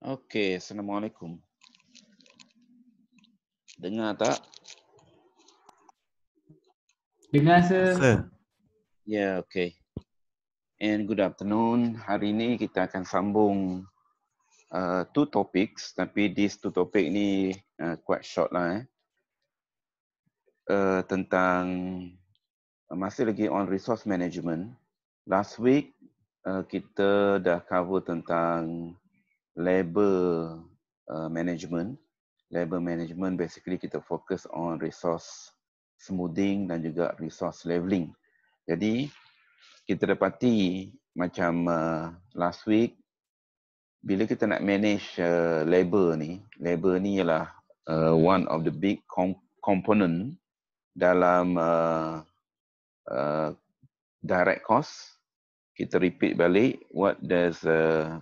Okey, Assalamualaikum. Dengar tak? Dengar, Sir. Ya, yeah, okey. And good afternoon. Hari ini kita akan sambung uh, two topics, tapi these two topic ni uh, quite short lah eh. Uh, tentang uh, masih lagi on resource management. Last week, uh, kita dah cover tentang labor uh, management. Labor management basically kita fokus on resource smoothing dan juga resource leveling. Jadi kita dapati macam uh, last week bila kita nak manage uh, labor ni, labor ni ialah uh, one of the big com- component dalam uh, uh, direct cost. Kita repeat balik what does uh,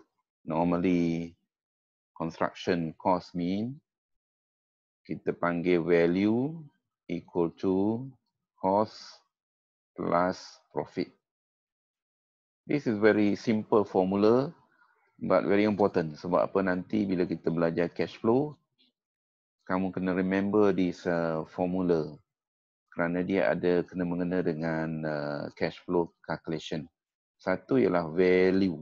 normally construction cost mean kita panggil value equal to cost plus profit. This is very simple formula but very important sebab apa nanti bila kita belajar cash flow kamu kena remember this uh, formula kerana dia ada kena mengena dengan uh, cash flow calculation. Satu ialah value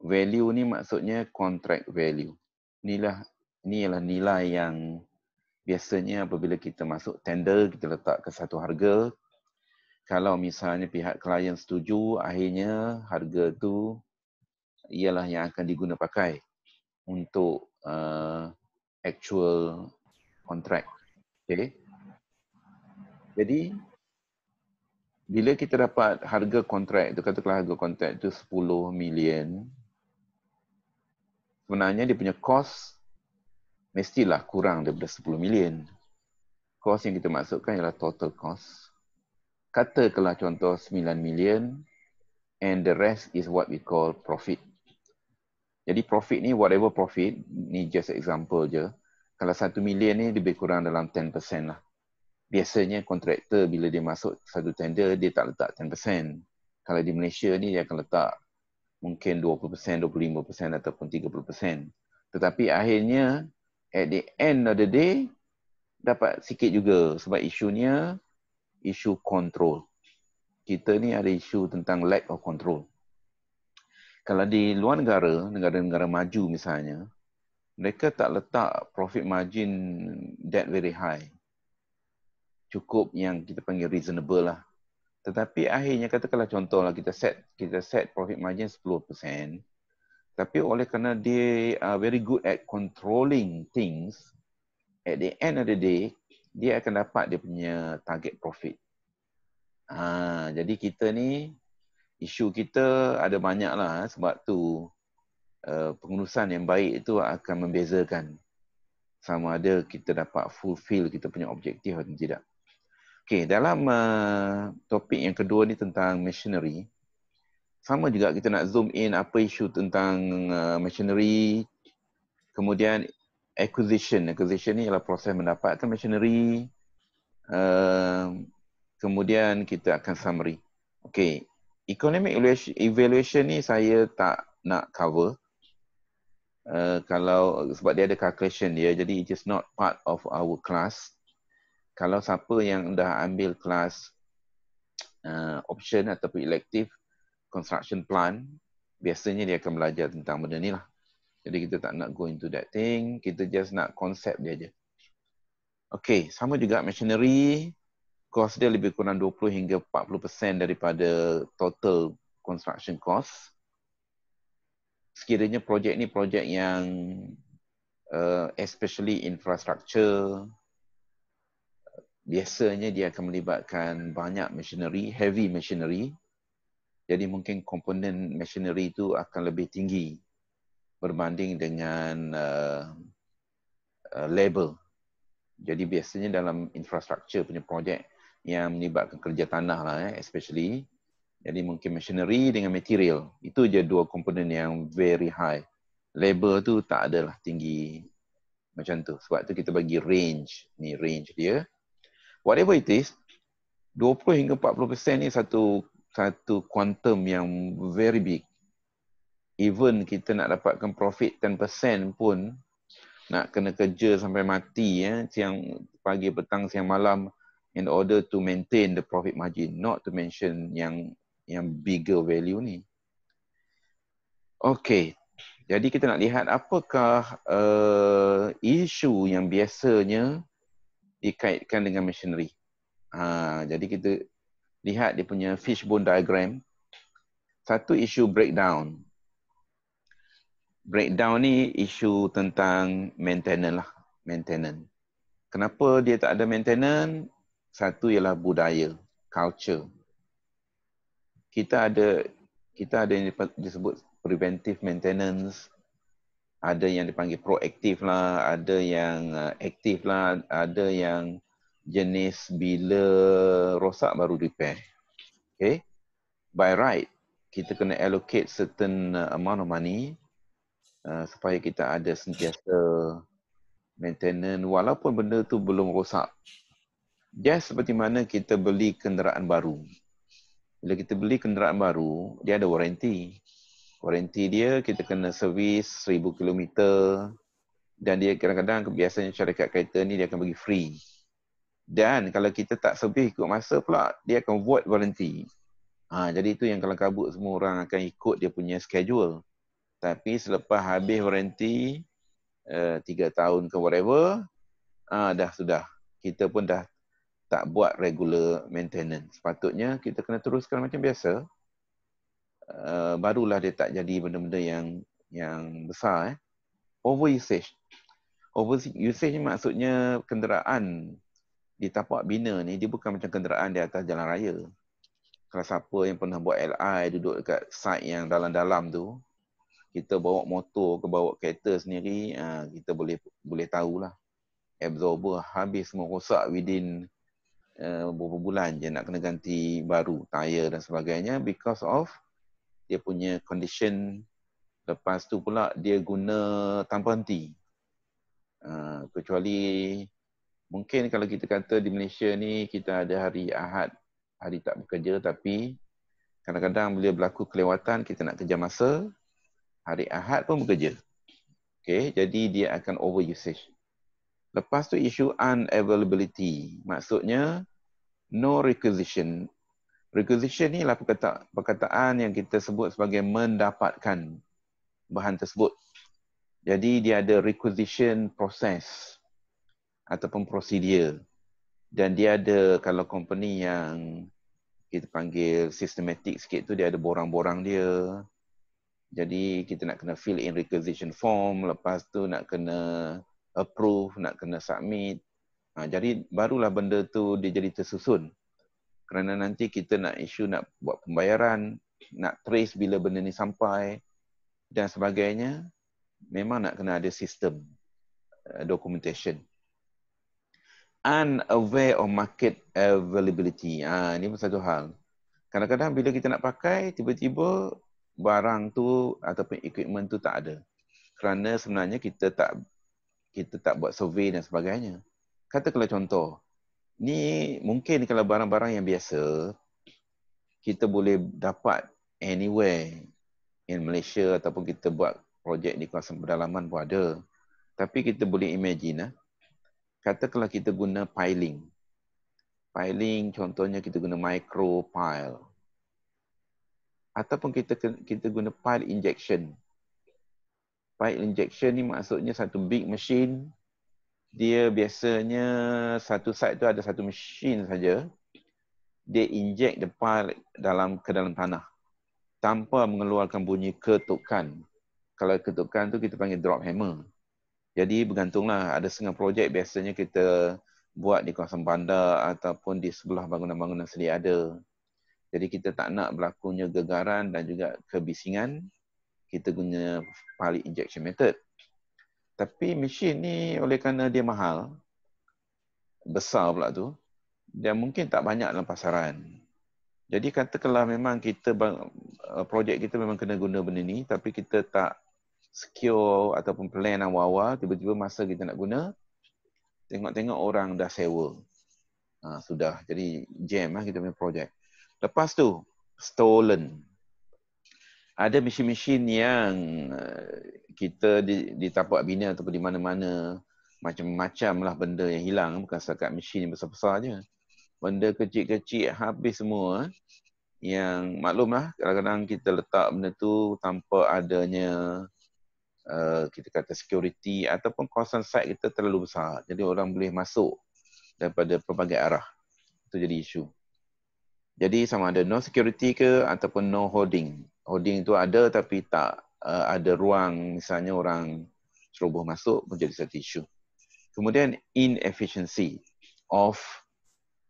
value ni maksudnya contract value. Inilah ni ialah nilai yang biasanya apabila kita masuk tender kita letak ke satu harga kalau misalnya pihak klien setuju akhirnya harga tu ialah yang akan diguna pakai untuk uh, actual contract. Okay. Jadi bila kita dapat harga kontrak tu katakanlah harga kontrak tu 10 million sebenarnya dia punya cost mestilah kurang daripada 10 million. Cost yang kita masukkan ialah total cost. kalau contoh 9 million and the rest is what we call profit. Jadi profit ni whatever profit, ni just example je. Kalau 1 million ni lebih kurang dalam 10% lah. Biasanya kontraktor bila dia masuk satu tender dia tak letak 10%. Kalau di Malaysia ni dia akan letak mungkin 20%, 25% ataupun 30%. Tetapi akhirnya at the end of the day dapat sikit juga sebab isunya isu control. Kita ni ada isu tentang lack of control. Kalau di luar negara, negara-negara maju misalnya, mereka tak letak profit margin that very high. Cukup yang kita panggil reasonable lah. Tetapi akhirnya katakanlah contohlah kita set kita set profit margin 10%. Tapi oleh kerana dia are uh, very good at controlling things, at the end of the day, dia akan dapat dia punya target profit. Ha, jadi kita ni, isu kita ada banyak lah eh, sebab tu uh, pengurusan yang baik itu akan membezakan sama ada kita dapat fulfill kita punya objektif atau tidak. Okey, dalam uh, topik yang kedua ni tentang machinery. Sama juga kita nak zoom in apa isu tentang uh, machinery. Kemudian acquisition. Acquisition ni ialah proses mendapatkan machinery. Uh, kemudian kita akan summary. Okey, economic evaluation ni saya tak nak cover. Uh, kalau sebab dia ada calculation dia jadi it is not part of our class kalau siapa yang dah ambil kelas uh, option ataupun elective construction plan, biasanya dia akan belajar tentang benda ni lah. Jadi kita tak nak go into that thing, kita just nak konsep dia je. Okay, sama juga machinery, cost dia lebih kurang 20 hingga 40% daripada total construction cost. Sekiranya projek ni projek yang uh, especially infrastructure, biasanya dia akan melibatkan banyak machinery, heavy machinery. Jadi mungkin komponen machinery itu akan lebih tinggi berbanding dengan uh, uh, label. Jadi biasanya dalam infrastruktur punya projek yang melibatkan kerja tanah lah eh, especially. Jadi mungkin machinery dengan material. Itu je dua komponen yang very high. Label tu tak adalah tinggi macam tu. Sebab tu kita bagi range. Ni range dia whatever it is 20 hingga 40% ni satu satu quantum yang very big even kita nak dapatkan profit 10% pun nak kena kerja sampai mati ya siang pagi petang siang malam in order to maintain the profit margin not to mention yang yang bigger value ni Okay, jadi kita nak lihat apakah uh, isu yang biasanya dikaitkan dengan machinery. Ha, jadi kita lihat dia punya fishbone diagram. Satu isu breakdown. Breakdown ni isu tentang maintenance lah. Maintenance. Kenapa dia tak ada maintenance? Satu ialah budaya, culture. Kita ada kita ada yang disebut preventive maintenance, ada yang dipanggil proaktif lah, ada yang uh, aktif lah, ada yang jenis bila rosak baru repair. Okay. By right, kita kena allocate certain uh, amount of money uh, supaya kita ada sentiasa maintenance walaupun benda tu belum rosak. Just seperti mana kita beli kenderaan baru. Bila kita beli kenderaan baru, dia ada warranty. Warranty dia kita kena servis 1000 km dan dia kadang-kadang kebiasaan syarikat kereta ni dia akan bagi free. Dan kalau kita tak servis ikut masa pula dia akan void warranty. Ha, jadi itu yang kalau kabut semua orang akan ikut dia punya schedule. Tapi selepas habis warranty uh, tahun ke whatever uh, dah sudah kita pun dah tak buat regular maintenance. Sepatutnya kita kena teruskan macam biasa. Uh, barulah dia tak jadi benda-benda yang yang besar eh. Over usage. Over usage maksudnya kenderaan di tapak bina ni dia bukan macam kenderaan di atas jalan raya. Kalau siapa yang pernah buat LI duduk dekat site yang dalam-dalam tu, kita bawa motor ke bawa kereta sendiri, uh, kita boleh boleh tahulah. Absorber habis semua rosak within beberapa uh, bulan je nak kena ganti baru, tayar dan sebagainya because of dia punya condition lepas tu pula dia guna tanpa henti uh, kecuali mungkin kalau kita kata di Malaysia ni kita ada hari Ahad hari tak bekerja tapi kadang-kadang bila berlaku kelewatan kita nak kerja masa hari Ahad pun bekerja okey jadi dia akan over usage lepas tu isu unavailability maksudnya no requisition Requisition ni lah perkataan yang kita sebut sebagai mendapatkan bahan tersebut. Jadi dia ada requisition proses ataupun prosedur. Dan dia ada kalau company yang kita panggil systematic sikit tu dia ada borang-borang dia. Jadi kita nak kena fill in requisition form, lepas tu nak kena approve, nak kena submit. Ha, jadi barulah benda tu dia jadi tersusun kerana nanti kita nak isu nak buat pembayaran, nak trace bila benda ni sampai dan sebagainya, memang nak kena ada sistem uh, documentation. Unaware of market availability. Ha, ini pun satu hal. Kadang-kadang bila kita nak pakai, tiba-tiba barang tu ataupun equipment tu tak ada. Kerana sebenarnya kita tak kita tak buat survey dan sebagainya. Kata kalau contoh, ni mungkin kalau barang-barang yang biasa kita boleh dapat anywhere in Malaysia ataupun kita buat projek di kawasan pedalaman pun ada. Tapi kita boleh imagine lah. kalau kita guna piling. Piling contohnya kita guna micro pile. Ataupun kita kita guna pile injection. Pile injection ni maksudnya satu big machine dia biasanya satu side tu ada satu mesin saja dia inject the pile dalam ke dalam tanah tanpa mengeluarkan bunyi ketukan kalau ketukan tu kita panggil drop hammer jadi bergantunglah ada setengah projek biasanya kita buat di kawasan bandar ataupun di sebelah bangunan-bangunan sedia ada jadi kita tak nak berlakunya gegaran dan juga kebisingan kita guna pile injection method tapi mesin ni oleh kerana dia mahal, besar pula tu, dia mungkin tak banyak dalam pasaran. Jadi katakanlah memang kita eh, projek kita memang kena guna benda ni tapi kita tak secure ataupun plan awal-awal tiba-tiba masa kita nak guna tengok-tengok orang dah sewa. Ha, sudah jadi jam lah kita punya projek. Lepas tu stolen ada mesin-mesin yang eh, kita di, di tapak bina ataupun di mana-mana macam-macam lah benda yang hilang bukan sekat mesin yang besar-besar je. Benda kecil-kecil habis semua yang maklumlah kadang-kadang kita letak benda tu tanpa adanya uh, kita kata security ataupun kawasan site kita terlalu besar. Jadi orang boleh masuk daripada pelbagai arah. Itu jadi isu. Jadi sama ada no security ke ataupun no holding holding tu ada tapi tak uh, ada ruang misalnya orang ceroboh masuk pun jadi satu isu. Kemudian inefficiency of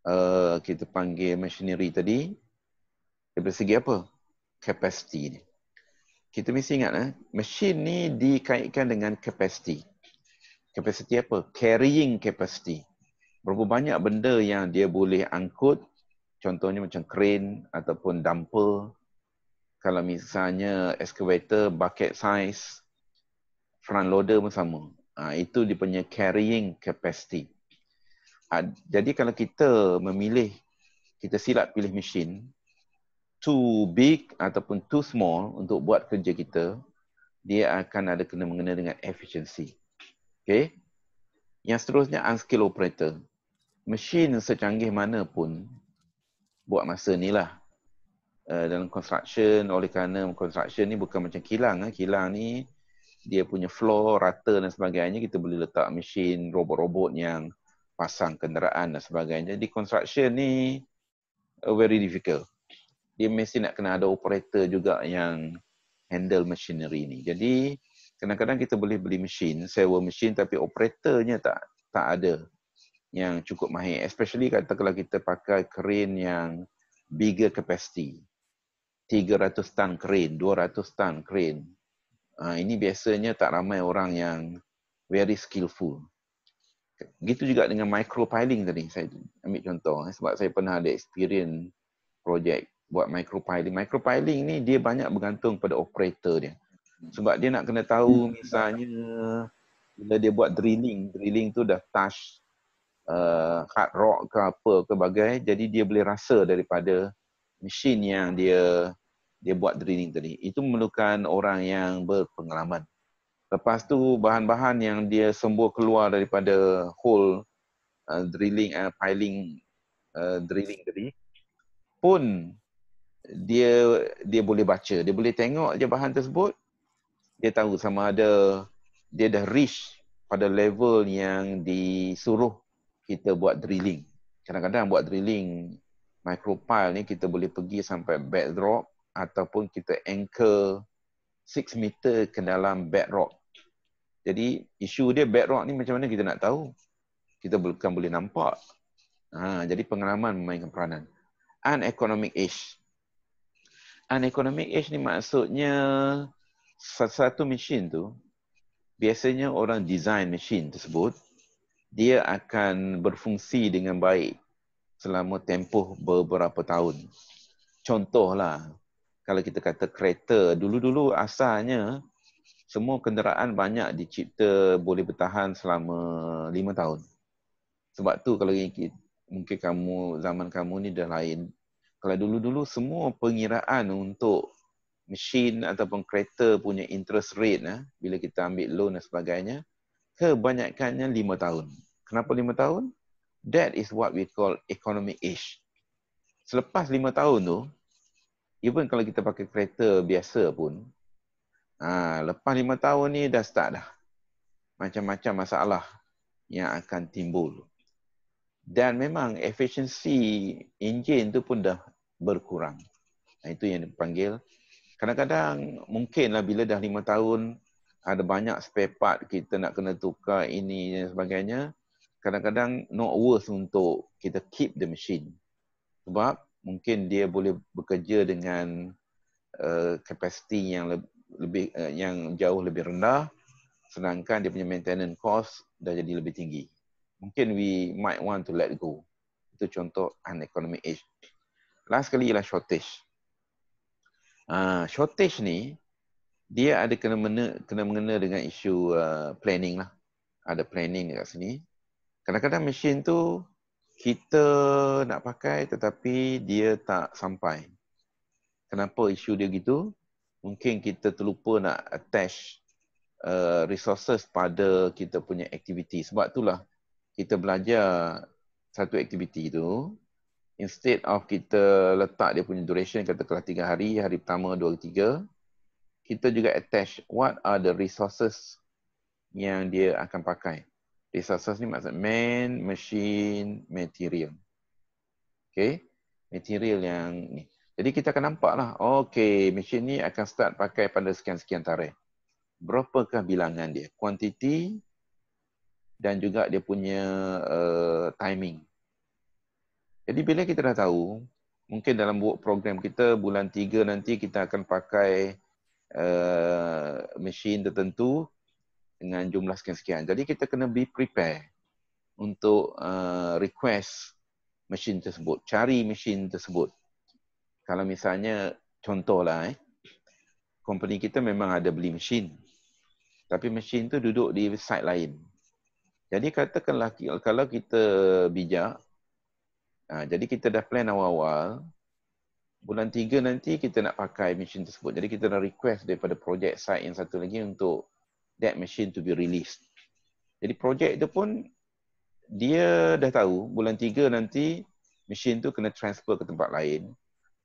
uh, kita panggil machinery tadi dari segi apa? Capacity ni. Kita mesti ingat eh, machine ni dikaitkan dengan capacity. Capacity apa? Carrying capacity. Berapa banyak benda yang dia boleh angkut contohnya macam crane ataupun dumper kalau misalnya excavator bucket size front loader pun sama ha, itu dia punya carrying capacity ha, jadi kalau kita memilih kita silap pilih mesin too big ataupun too small untuk buat kerja kita dia akan ada kena mengena dengan efficiency okey yang seterusnya unskilled operator mesin secanggih mana pun buat masa ni lah Eh, dalam construction oleh kerana construction ni bukan macam kilang eh. kilang ni dia punya floor rata dan sebagainya kita boleh letak mesin robot-robot yang pasang kenderaan dan sebagainya Di construction ni eh, very difficult dia mesti nak kena ada operator juga yang handle machinery ni jadi kadang-kadang kita boleh beli mesin sewa mesin tapi operatornya tak tak ada yang cukup mahir especially kata kalau kita pakai crane yang bigger capacity 300 ton crane, 200 ton crane. Ha, ini biasanya tak ramai orang yang very skillful. Gitu juga dengan micro piling tadi saya ambil contoh eh, sebab saya pernah ada experience project buat micro piling. Micro piling ni dia banyak bergantung pada operator dia. Sebab dia nak kena tahu misalnya bila dia buat drilling, drilling tu dah touch uh, hard rock ke apa ke bagai jadi dia boleh rasa daripada mesin yang dia dia buat drilling tadi. Itu memerlukan orang yang berpengalaman. Lepas tu bahan-bahan yang dia sembur keluar daripada hole uh, drilling uh, piling uh, drilling tadi pun dia dia boleh baca, dia boleh tengok je bahan tersebut. Dia tahu sama ada dia dah reach pada level yang disuruh kita buat drilling. Kadang-kadang buat drilling micropile ni kita boleh pergi sampai bedrock ataupun kita anchor 6 meter ke dalam bedrock. Jadi isu dia bedrock ni macam mana kita nak tahu? Kita bukan boleh nampak. Ha, jadi pengalaman memainkan peranan. Uneconomic age. Uneconomic age ni maksudnya satu-satu mesin tu biasanya orang design mesin tersebut dia akan berfungsi dengan baik selama tempoh beberapa tahun. Contohlah, kalau kita kata kereta, dulu-dulu asalnya semua kenderaan banyak dicipta boleh bertahan selama lima tahun. Sebab tu kalau mungkin kamu zaman kamu ni dah lain. Kalau dulu-dulu semua pengiraan untuk mesin ataupun kereta punya interest rate eh, bila kita ambil loan dan sebagainya kebanyakannya lima tahun. Kenapa lima tahun? That is what we call economic age. Selepas lima tahun tu, even kalau kita pakai kereta biasa pun, ha, lepas lima tahun ni dah start dah. Macam-macam masalah yang akan timbul. Dan memang efisiensi engine tu pun dah berkurang. Nah, ha, itu yang dipanggil. Kadang-kadang mungkinlah bila dah lima tahun, ada banyak spare part kita nak kena tukar ini dan sebagainya kadang-kadang not worth untuk kita keep the machine sebab mungkin dia boleh bekerja dengan kapasiti eh, uh, yang lebih uh, yang jauh lebih rendah sedangkan dia punya maintenance cost dah jadi lebih tinggi mungkin we might want to let go itu contoh an economic age last kali ialah shortage uh, shortage ni dia ada kena kena mengena dengan isu uh, planning lah ada planning dekat sini kadang-kadang mesin tu kita nak pakai tetapi dia tak sampai. Kenapa isu dia gitu? Mungkin kita terlupa nak attach uh, resources pada kita punya aktiviti. Sebab itulah kita belajar satu aktiviti itu instead of kita letak dia punya duration kata katakanlah tiga hari, hari pertama, dua, tiga, kita juga attach what are the resources yang dia akan pakai. Desa ni maksud man, machine, material. Okay. Material yang ni. Jadi kita akan nampak lah. Okay. Machine ni akan start pakai pada sekian-sekian tarikh. Berapakah bilangan dia? Quantity dan juga dia punya uh, timing. Jadi bila kita dah tahu, mungkin dalam work program kita bulan 3 nanti kita akan pakai uh, mesin tertentu, dengan jumlah sekian-sekian. Jadi kita kena be prepare untuk uh, request mesin tersebut, cari mesin tersebut. Kalau misalnya contohlah eh company kita memang ada beli mesin. Tapi mesin tu duduk di site lain. Jadi katakanlah kalau kita bijak uh, jadi kita dah plan awal-awal bulan tiga nanti kita nak pakai mesin tersebut. Jadi kita dah request daripada projek site yang satu lagi untuk that machine to be released. Jadi projek itu pun dia dah tahu bulan tiga nanti machine tu kena transfer ke tempat lain.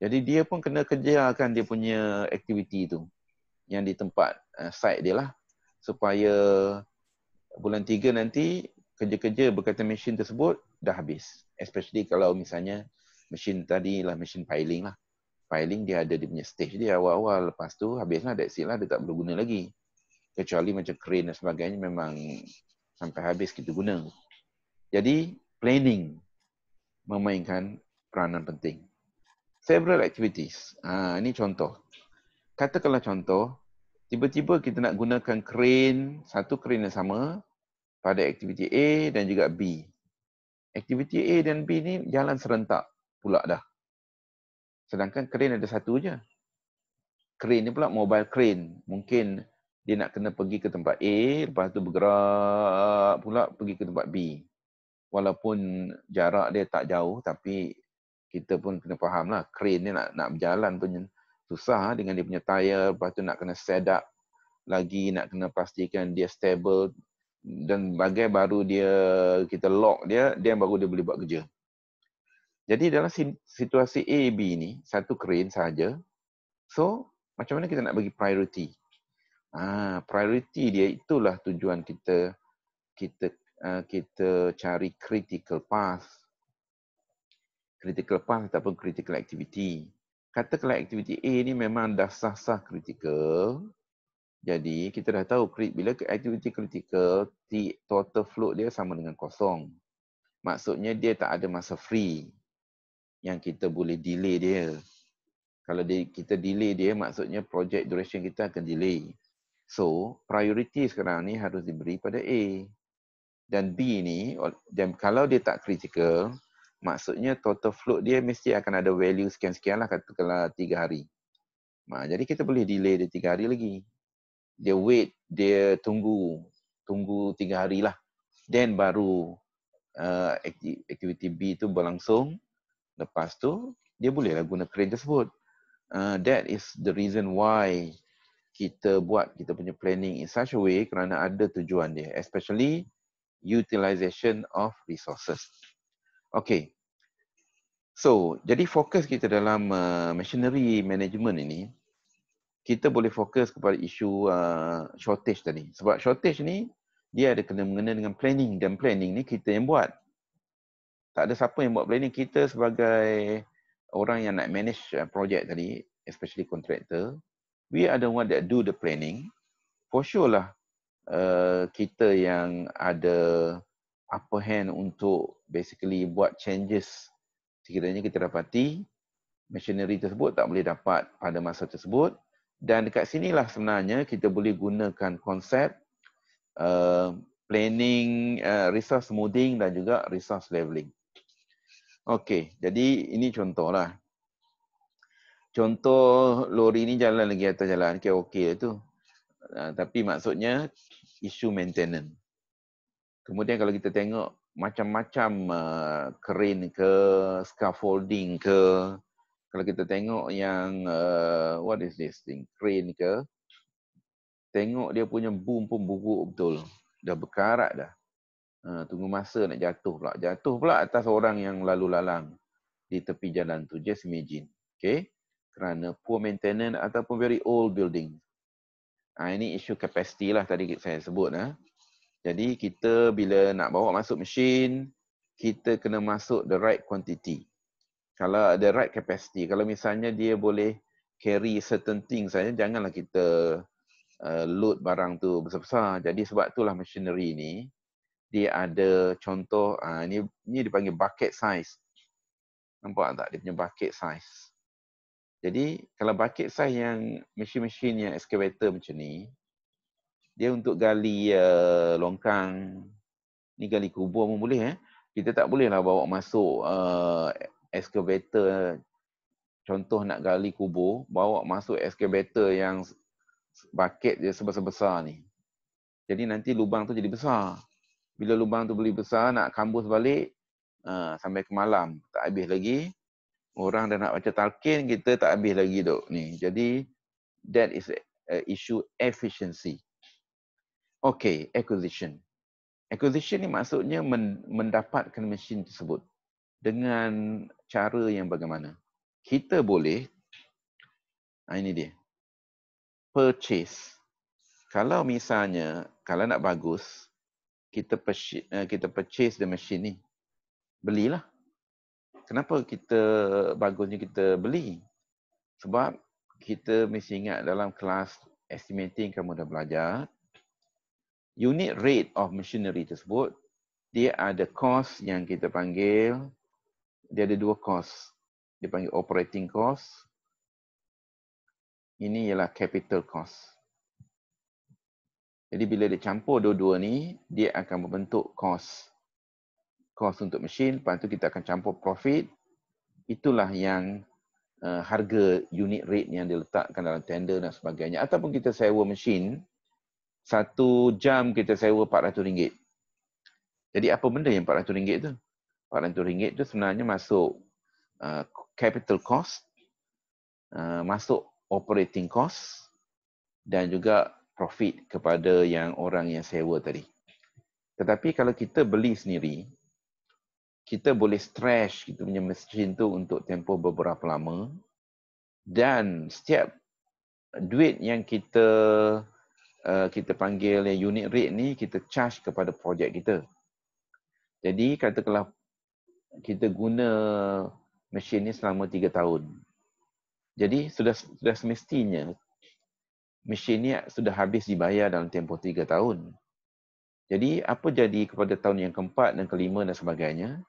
Jadi dia pun kena kejarkan dia punya aktiviti tu yang di tempat uh, site dia lah supaya bulan tiga nanti kerja-kerja berkaitan mesin tersebut dah habis. Especially kalau misalnya mesin tadi lah mesin piling lah. Piling dia ada dia punya stage dia awal-awal lepas tu habislah lah that's it lah dia tak perlu guna lagi kecuali macam crane dan sebagainya memang sampai habis kita guna. Jadi planning memainkan peranan penting. Several activities. Ah ha, ini contoh. Katakanlah contoh, tiba-tiba kita nak gunakan crane, satu crane yang sama pada aktiviti A dan juga B. Aktiviti A dan B ni jalan serentak pula dah. Sedangkan crane ada satu je. Crane ni pula mobile crane. Mungkin dia nak kena pergi ke tempat A, lepas tu bergerak pula pergi ke tempat B. Walaupun jarak dia tak jauh tapi kita pun kena faham lah, crane ni nak, nak berjalan pun susah lah dengan dia punya tyre, lepas tu nak kena set up lagi, nak kena pastikan dia stable dan bagai baru dia kita lock dia, dia baru dia boleh buat kerja. Jadi dalam situasi A, B ni, satu crane saja. So, macam mana kita nak bagi priority? Ah, priority dia itulah tujuan kita kita ah, kita cari critical path. Critical path ataupun critical activity. Katakanlah activity A ni memang dah sah-sah critical. Jadi kita dah tahu bila activity critical, total flow dia sama dengan kosong. Maksudnya dia tak ada masa free yang kita boleh delay dia. Kalau dia, kita delay dia, maksudnya project duration kita akan delay. So, priority sekarang ni harus diberi pada A. Dan B ni, dan kalau dia tak critical, maksudnya total float dia mesti akan ada value sekian-sekian lah katakanlah 3 hari. Ha, jadi kita boleh delay dia 3 hari lagi. Dia wait, dia tunggu, tunggu 3 hari lah. Then baru uh, aktiviti B tu berlangsung. Lepas tu, dia bolehlah guna crane tersebut. Uh, that is the reason why kita buat kita punya planning in such a way kerana ada tujuan dia especially utilization of resources. Okay. So, jadi fokus kita dalam uh, machinery management ini kita boleh fokus kepada isu uh, shortage tadi. Sebab shortage ni dia ada kena mengena dengan planning dan planning ni kita yang buat. Tak ada siapa yang buat planning kita sebagai orang yang nak manage uh, projek tadi especially contractor we are the one that do the planning for sure lah uh, kita yang ada upper hand untuk basically buat changes sekiranya kita dapati machinery tersebut tak boleh dapat pada masa tersebut dan dekat sinilah sebenarnya kita boleh gunakan konsep uh, planning uh, resource smoothing dan juga resource leveling. Okey, jadi ini contohlah contoh lori ni jalan lagi atas jalan, okey okey tu. Uh, tapi maksudnya isu maintenance. Kemudian kalau kita tengok macam-macam uh, ke, scaffolding ke, kalau kita tengok yang uh, what is this thing, crane ke, tengok dia punya boom pun buruk betul. Dah berkarat dah. Uh, tunggu masa nak jatuh pula. Jatuh pula atas orang yang lalu lalang di tepi jalan tu. Just imagine. Okay kerana poor maintenance ataupun very old building. Ha, ini isu capacity lah tadi saya sebut. Ha. Jadi kita bila nak bawa masuk mesin, kita kena masuk the right quantity. Kalau the right capacity, kalau misalnya dia boleh carry certain things saja, janganlah kita uh, load barang tu besar-besar. Jadi sebab itulah machinery ni, dia ada contoh, uh, ha, ni, ni dipanggil bucket size. Nampak tak dia punya bucket size? Jadi kalau bucket size yang mesin-mesin yang excavator macam ni, dia untuk gali uh, longkang, ni gali kubur pun boleh eh. Kita tak boleh lah bawa masuk uh, excavator, contoh nak gali kubur, bawa masuk excavator yang bucket dia sebesar-besar ni. Jadi nanti lubang tu jadi besar. Bila lubang tu boleh besar, nak kambus balik, uh, sampai ke malam, tak habis lagi orang dah nak baca talqin kita tak habis lagi dok ni jadi that is issue efficiency okay acquisition acquisition ni maksudnya mendapatkan mesin tersebut dengan cara yang bagaimana kita boleh ah, ini dia purchase kalau misalnya kalau nak bagus kita purchase, eh, kita purchase the machine ni belilah kenapa kita bagusnya kita beli? Sebab kita mesti ingat dalam kelas estimating kamu dah belajar unit rate of machinery tersebut dia ada cost yang kita panggil dia ada dua cost dia panggil operating cost ini ialah capital cost jadi bila dia campur dua-dua ni dia akan membentuk cost cost untuk mesin, lepas tu kita akan campur profit. Itulah yang uh, harga unit rate yang diletakkan dalam tender dan sebagainya. Ataupun kita sewa mesin, satu jam kita sewa RM400. Jadi apa benda yang RM400 tu? RM400 tu sebenarnya masuk uh, capital cost, uh, masuk operating cost dan juga profit kepada yang orang yang sewa tadi. Tetapi kalau kita beli sendiri, kita boleh stretch kita punya mesin tu untuk tempoh beberapa lama dan setiap duit yang kita uh, kita panggil ya, unit rate ni kita charge kepada projek kita. Jadi katakanlah kita guna mesin ni selama 3 tahun. Jadi sudah sudah semestinya mesin ni sudah habis dibayar dalam tempoh 3 tahun. Jadi apa jadi kepada tahun yang keempat dan kelima dan sebagainya?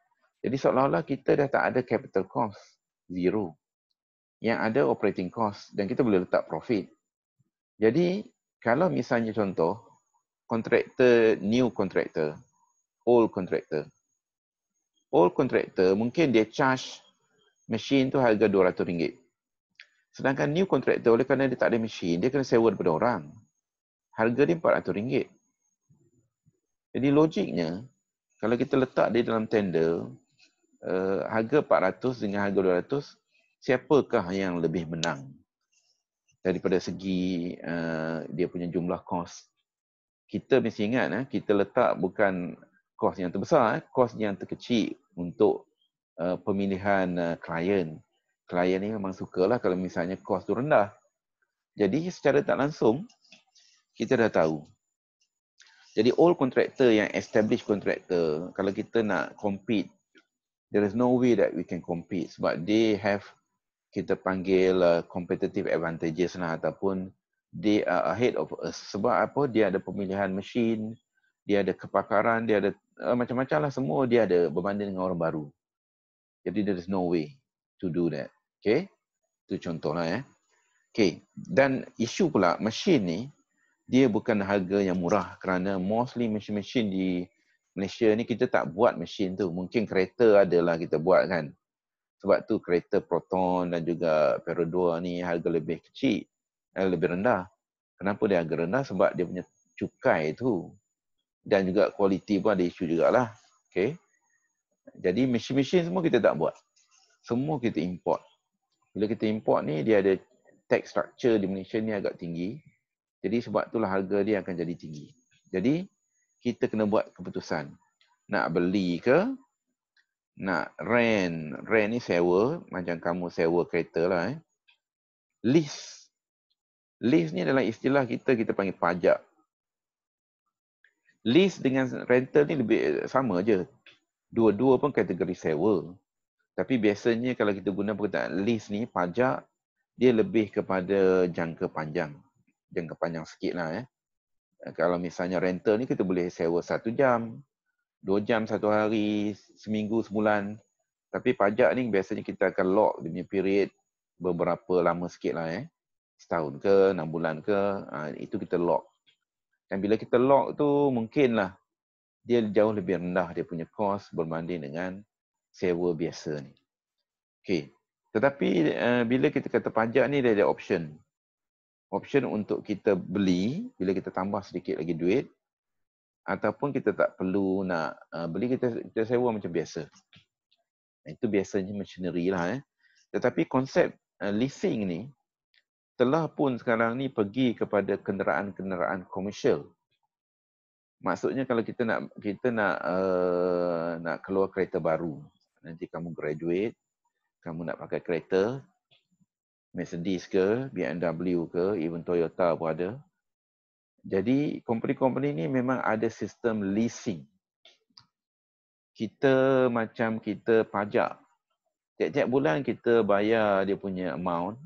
Jadi seolah-olah kita dah tak ada capital cost, zero. Yang ada operating cost dan kita boleh letak profit. Jadi kalau misalnya contoh, contractor, new contractor, old contractor. Old contractor mungkin dia charge machine tu harga RM200. Sedangkan new contractor oleh kerana dia tak ada machine, dia kena sewa daripada orang. Harga dia RM400. Jadi logiknya, kalau kita letak dia dalam tender, Eh, harga 400 dengan harga 200 siapakah yang lebih menang daripada segi uh, dia punya jumlah kos kita mesti ingat eh, kita letak bukan kos yang terbesar eh, kos yang terkecil untuk uh, pemilihan uh, klien klien ni memang sukalah kalau misalnya kos tu rendah jadi secara tak langsung kita dah tahu jadi old contractor yang established contractor kalau kita nak compete there is no way that we can compete but they have kita panggil uh, competitive advantages lah ataupun they are ahead of us sebab apa dia ada pemilihan mesin dia ada kepakaran dia ada uh, macam-macam lah semua dia ada berbanding dengan orang baru jadi there is no way to do that okay tu contoh lah ya eh. okay dan isu pula mesin ni dia bukan harga yang murah kerana mostly mesin-mesin di Malaysia ni kita tak buat mesin tu. Mungkin kereta adalah kita buat kan. Sebab tu kereta Proton dan juga Perodua ni harga lebih kecil, harga eh, lebih rendah. Kenapa dia harga rendah? Sebab dia punya cukai tu. Dan juga kualiti pun ada isu jugalah. Okay. Jadi mesin-mesin semua kita tak buat. Semua kita import. Bila kita import ni dia ada tax structure di Malaysia ni agak tinggi. Jadi sebab itulah harga dia akan jadi tinggi. Jadi kita kena buat keputusan. Nak beli ke? Nak rent. Rent ni sewa. Macam kamu sewa kereta lah. Eh. Lease. Lease ni adalah istilah kita, kita panggil pajak. Lease dengan rental ni lebih eh, sama je. Dua-dua pun kategori sewa. Tapi biasanya kalau kita guna perkataan lease ni, pajak, dia lebih kepada jangka panjang. Jangka panjang sikit lah. Eh. Kalau misalnya rental ni kita boleh sewa satu jam, dua jam satu hari, seminggu, sebulan. Tapi pajak ni biasanya kita akan lock dia punya period beberapa lama sikit lah eh. Setahun ke, enam bulan ke, ha, itu kita lock. Dan bila kita lock tu mungkin lah dia jauh lebih rendah dia punya cost berbanding dengan sewa biasa ni. Okay. Tetapi eh, bila kita kata pajak ni dia ada option option untuk kita beli bila kita tambah sedikit lagi duit ataupun kita tak perlu nak uh, beli kita kita sewa macam biasa. Itu biasanya machinery lah eh. Tetapi konsep uh, leasing ni telah pun sekarang ni pergi kepada kenderaan-kenderaan komersial. Maksudnya kalau kita nak kita nak uh, nak keluar kereta baru, nanti kamu graduate, kamu nak pakai kereta, Mercedes ke, BMW ke, even Toyota pun ada. Jadi company-company ni memang ada sistem leasing. Kita macam kita pajak. Tiap-tiap bulan kita bayar dia punya amount.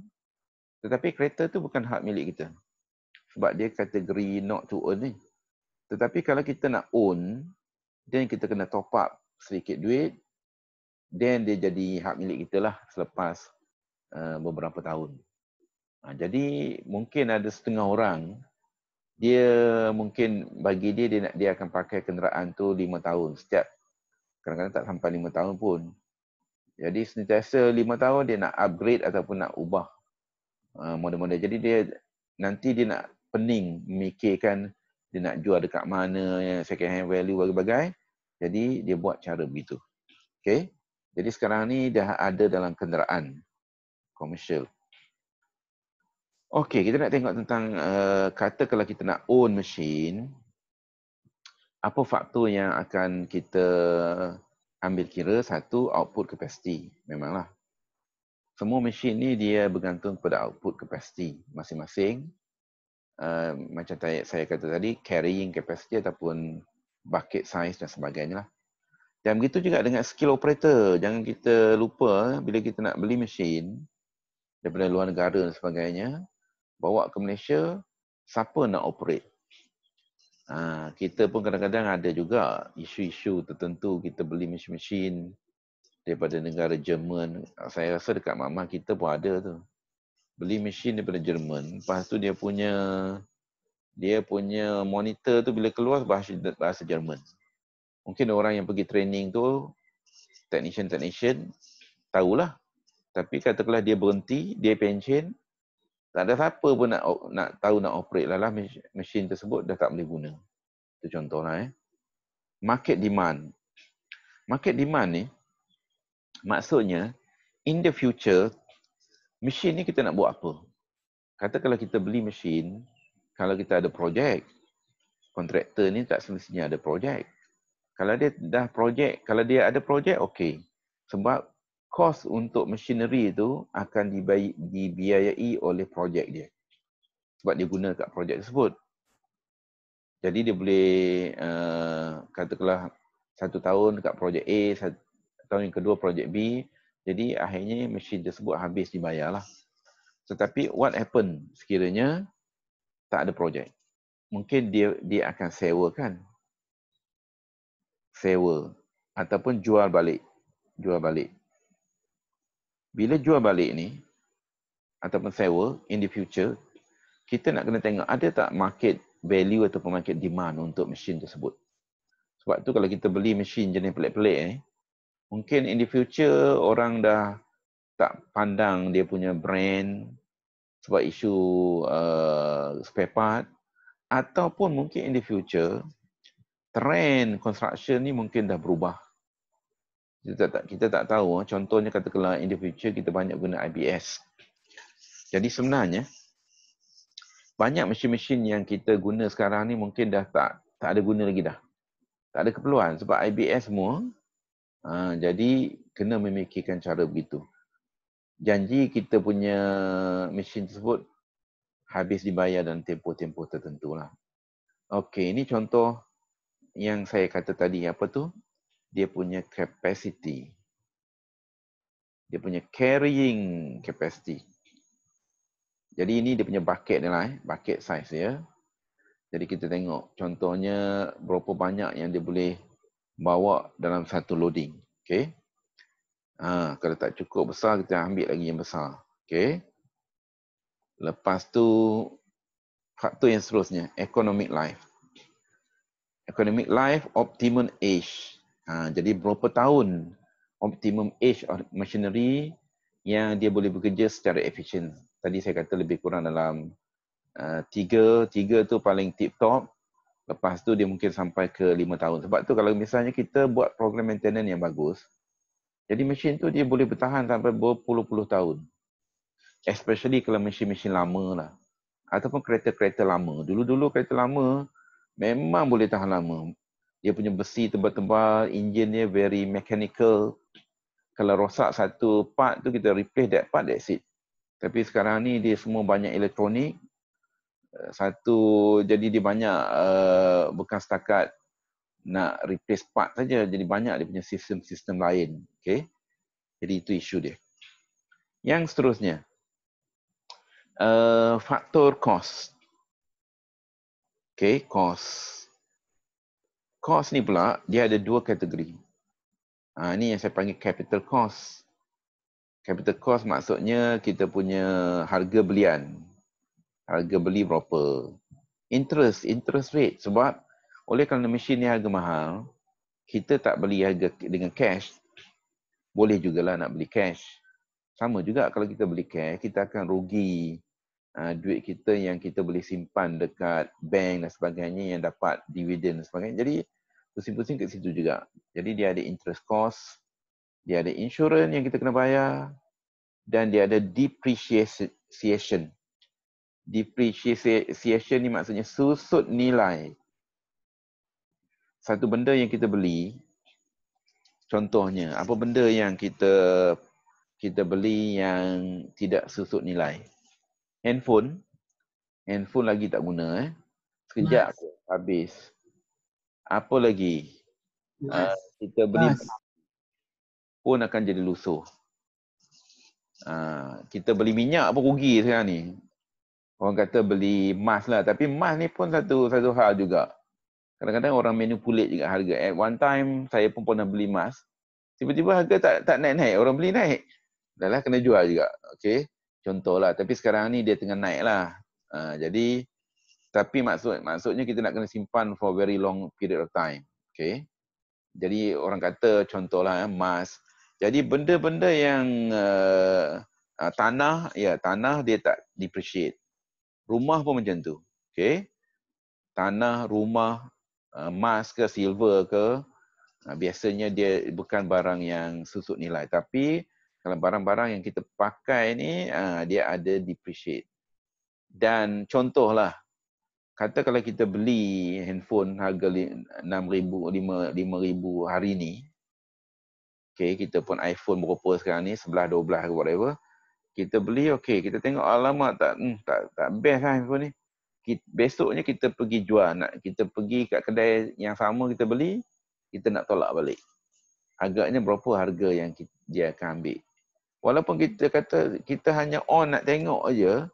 Tetapi kereta tu bukan hak milik kita. Sebab dia kategori not to own ni. Tetapi kalau kita nak own, then kita kena top up sedikit duit. Then dia jadi hak milik kita lah selepas Eh, beberapa tahun. Ha, jadi mungkin ada setengah orang dia mungkin bagi dia dia, nak, dia akan pakai kenderaan tu lima tahun setiap kadang-kadang tak sampai lima tahun pun. Jadi sentiasa lima tahun dia nak upgrade ataupun nak ubah ha, model-model. Jadi dia nanti dia nak pening memikirkan dia nak jual dekat mana second hand value bagai-bagai. Jadi dia buat cara begitu. Okay. Jadi sekarang ni dah ada dalam kenderaan commercial. Okey, kita nak tengok tentang uh, kata kalau kita nak own machine, apa faktor yang akan kita ambil kira satu output capacity memanglah. Semua machine ni dia bergantung pada output capacity masing-masing. Uh, macam tanya saya kata tadi carrying capacity ataupun bucket size dan sebagainya lah. Dan begitu juga dengan skill operator. Jangan kita lupa eh, bila kita nak beli machine daripada luar negara dan sebagainya bawa ke Malaysia siapa nak operate ha, kita pun kadang-kadang ada juga isu-isu tertentu kita beli mesin-mesin daripada negara Jerman saya rasa dekat mama kita pun ada tu beli mesin daripada Jerman lepas tu dia punya dia punya monitor tu bila keluar bahasa bahasa Jerman mungkin orang yang pergi training tu technician technician tahulah tapi katakanlah dia berhenti, dia pension, tak ada apa pun nak nak tahu nak operate lah, lah mesin tersebut dah tak boleh guna. Itu contoh lah eh. Market demand. Market demand ni maksudnya in the future mesin ni kita nak buat apa? Kata kalau kita beli mesin, kalau kita ada projek, kontraktor ni tak semestinya ada projek. Kalau dia dah projek, kalau dia ada projek, okey. Sebab kos untuk machinery tu akan dibayar dibiayai oleh projek dia. Sebab dia guna kat projek tersebut. Jadi dia boleh uh, katakanlah satu tahun dekat projek A, satu, tahun yang kedua projek B. Jadi akhirnya mesin tersebut habis dibayar lah. Tetapi what happen sekiranya tak ada projek? Mungkin dia dia akan sewa kan? Sewa ataupun jual balik. Jual balik bila jual balik ni ataupun sewa in the future kita nak kena tengok ada tak market value ataupun market demand untuk mesin tersebut sebab tu kalau kita beli mesin jenis pelik-pelik ni mungkin in the future orang dah tak pandang dia punya brand sebab isu uh, spare part ataupun mungkin in the future trend construction ni mungkin dah berubah kita tak, tak kita tak tahu ah. contohnya katakanlah in the future kita banyak guna IBS jadi sebenarnya banyak mesin-mesin yang kita guna sekarang ni mungkin dah tak tak ada guna lagi dah tak ada keperluan sebab IBS semua ha, jadi kena memikirkan cara begitu janji kita punya mesin tersebut habis dibayar dan tempo-tempo tertentu lah. Okey, ini contoh yang saya kata tadi apa tu? dia punya capacity. Dia punya carrying capacity. Jadi ini dia punya bucket dia lah. Eh. Bucket size dia. Jadi kita tengok contohnya berapa banyak yang dia boleh bawa dalam satu loading. Okay. Ha, kalau tak cukup besar kita ambil lagi yang besar. Okay. Lepas tu faktor yang seterusnya. Economic life. Economic life optimum age. Ha, jadi berapa tahun optimum age of machinery yang dia boleh bekerja secara efisien. Tadi saya kata lebih kurang dalam uh, tiga, tiga tu paling tip top. Lepas tu dia mungkin sampai ke lima tahun. Sebab tu kalau misalnya kita buat program maintenance yang bagus, jadi mesin tu dia boleh bertahan sampai berpuluh-puluh tahun. Especially kalau mesin-mesin lama lah. Ataupun kereta-kereta lama. Dulu-dulu kereta lama memang boleh tahan lama dia punya besi tebal-tebal, enjin dia very mechanical. Kalau rosak satu part tu kita replace that part that's it. Tapi sekarang ni dia semua banyak elektronik. Eh, satu jadi dia banyak uh, bukan setakat nak replace part saja, jadi banyak dia punya sistem-sistem lain, okey. Jadi itu isu dia. Yang seterusnya. Uh, faktor cost. Okey, cost cost ni pula dia ada dua kategori. Ha, ini yang saya panggil capital cost. Capital cost maksudnya kita punya harga belian. Harga beli berapa. Interest, interest rate. Sebab oleh kerana mesin ni harga mahal, kita tak beli harga dengan cash, boleh jugalah nak beli cash. Sama juga kalau kita beli cash, kita akan rugi uh, duit kita yang kita boleh simpan dekat bank dan sebagainya yang dapat dividen dan sebagainya. Jadi pusing-pusing kat situ juga. Jadi dia ada interest cost, dia ada insurance yang kita kena bayar dan dia ada depreciation. Depreciation ni maksudnya susut nilai. Satu benda yang kita beli, contohnya apa benda yang kita kita beli yang tidak susut nilai handphone handphone lagi tak guna eh sekejap aku habis apa lagi uh, kita beli Mas. pun akan jadi lusuh uh, kita beli minyak pun rugi sekarang ni orang kata beli emas lah tapi emas ni pun satu satu hal juga kadang-kadang orang manipulate juga harga at one time saya pun pernah beli emas tiba-tiba harga tak tak naik-naik orang beli naik dah lah, kena jual juga okay? Contohlah. Tapi sekarang ni dia tengah naik lah. Uh, ha, jadi, tapi maksud maksudnya kita nak kena simpan for very long period of time. Okay. Jadi orang kata contohlah eh, emas. Jadi benda-benda yang uh, uh, tanah, ya yeah, tanah dia tak depreciate. Rumah pun macam tu. Okay. Tanah, rumah, eh, emas uh, ke silver ke, uh, biasanya dia bukan barang yang susut nilai. Tapi kalau barang-barang yang kita pakai ni ah, dia ada depreciate. Dan contohlah kata kalau kita beli handphone harga 6000 5000 hari ni okay kita pun iPhone berapa sekarang ni sebelah 11 12 whatever kita beli okay kita tengok alamak tak hmm, tak tak best lah handphone ni besoknya kita pergi jual nak kita pergi kat kedai yang sama kita beli kita nak tolak balik agaknya berapa harga yang dia akan ambil walaupun kita kata kita hanya on nak tengok aja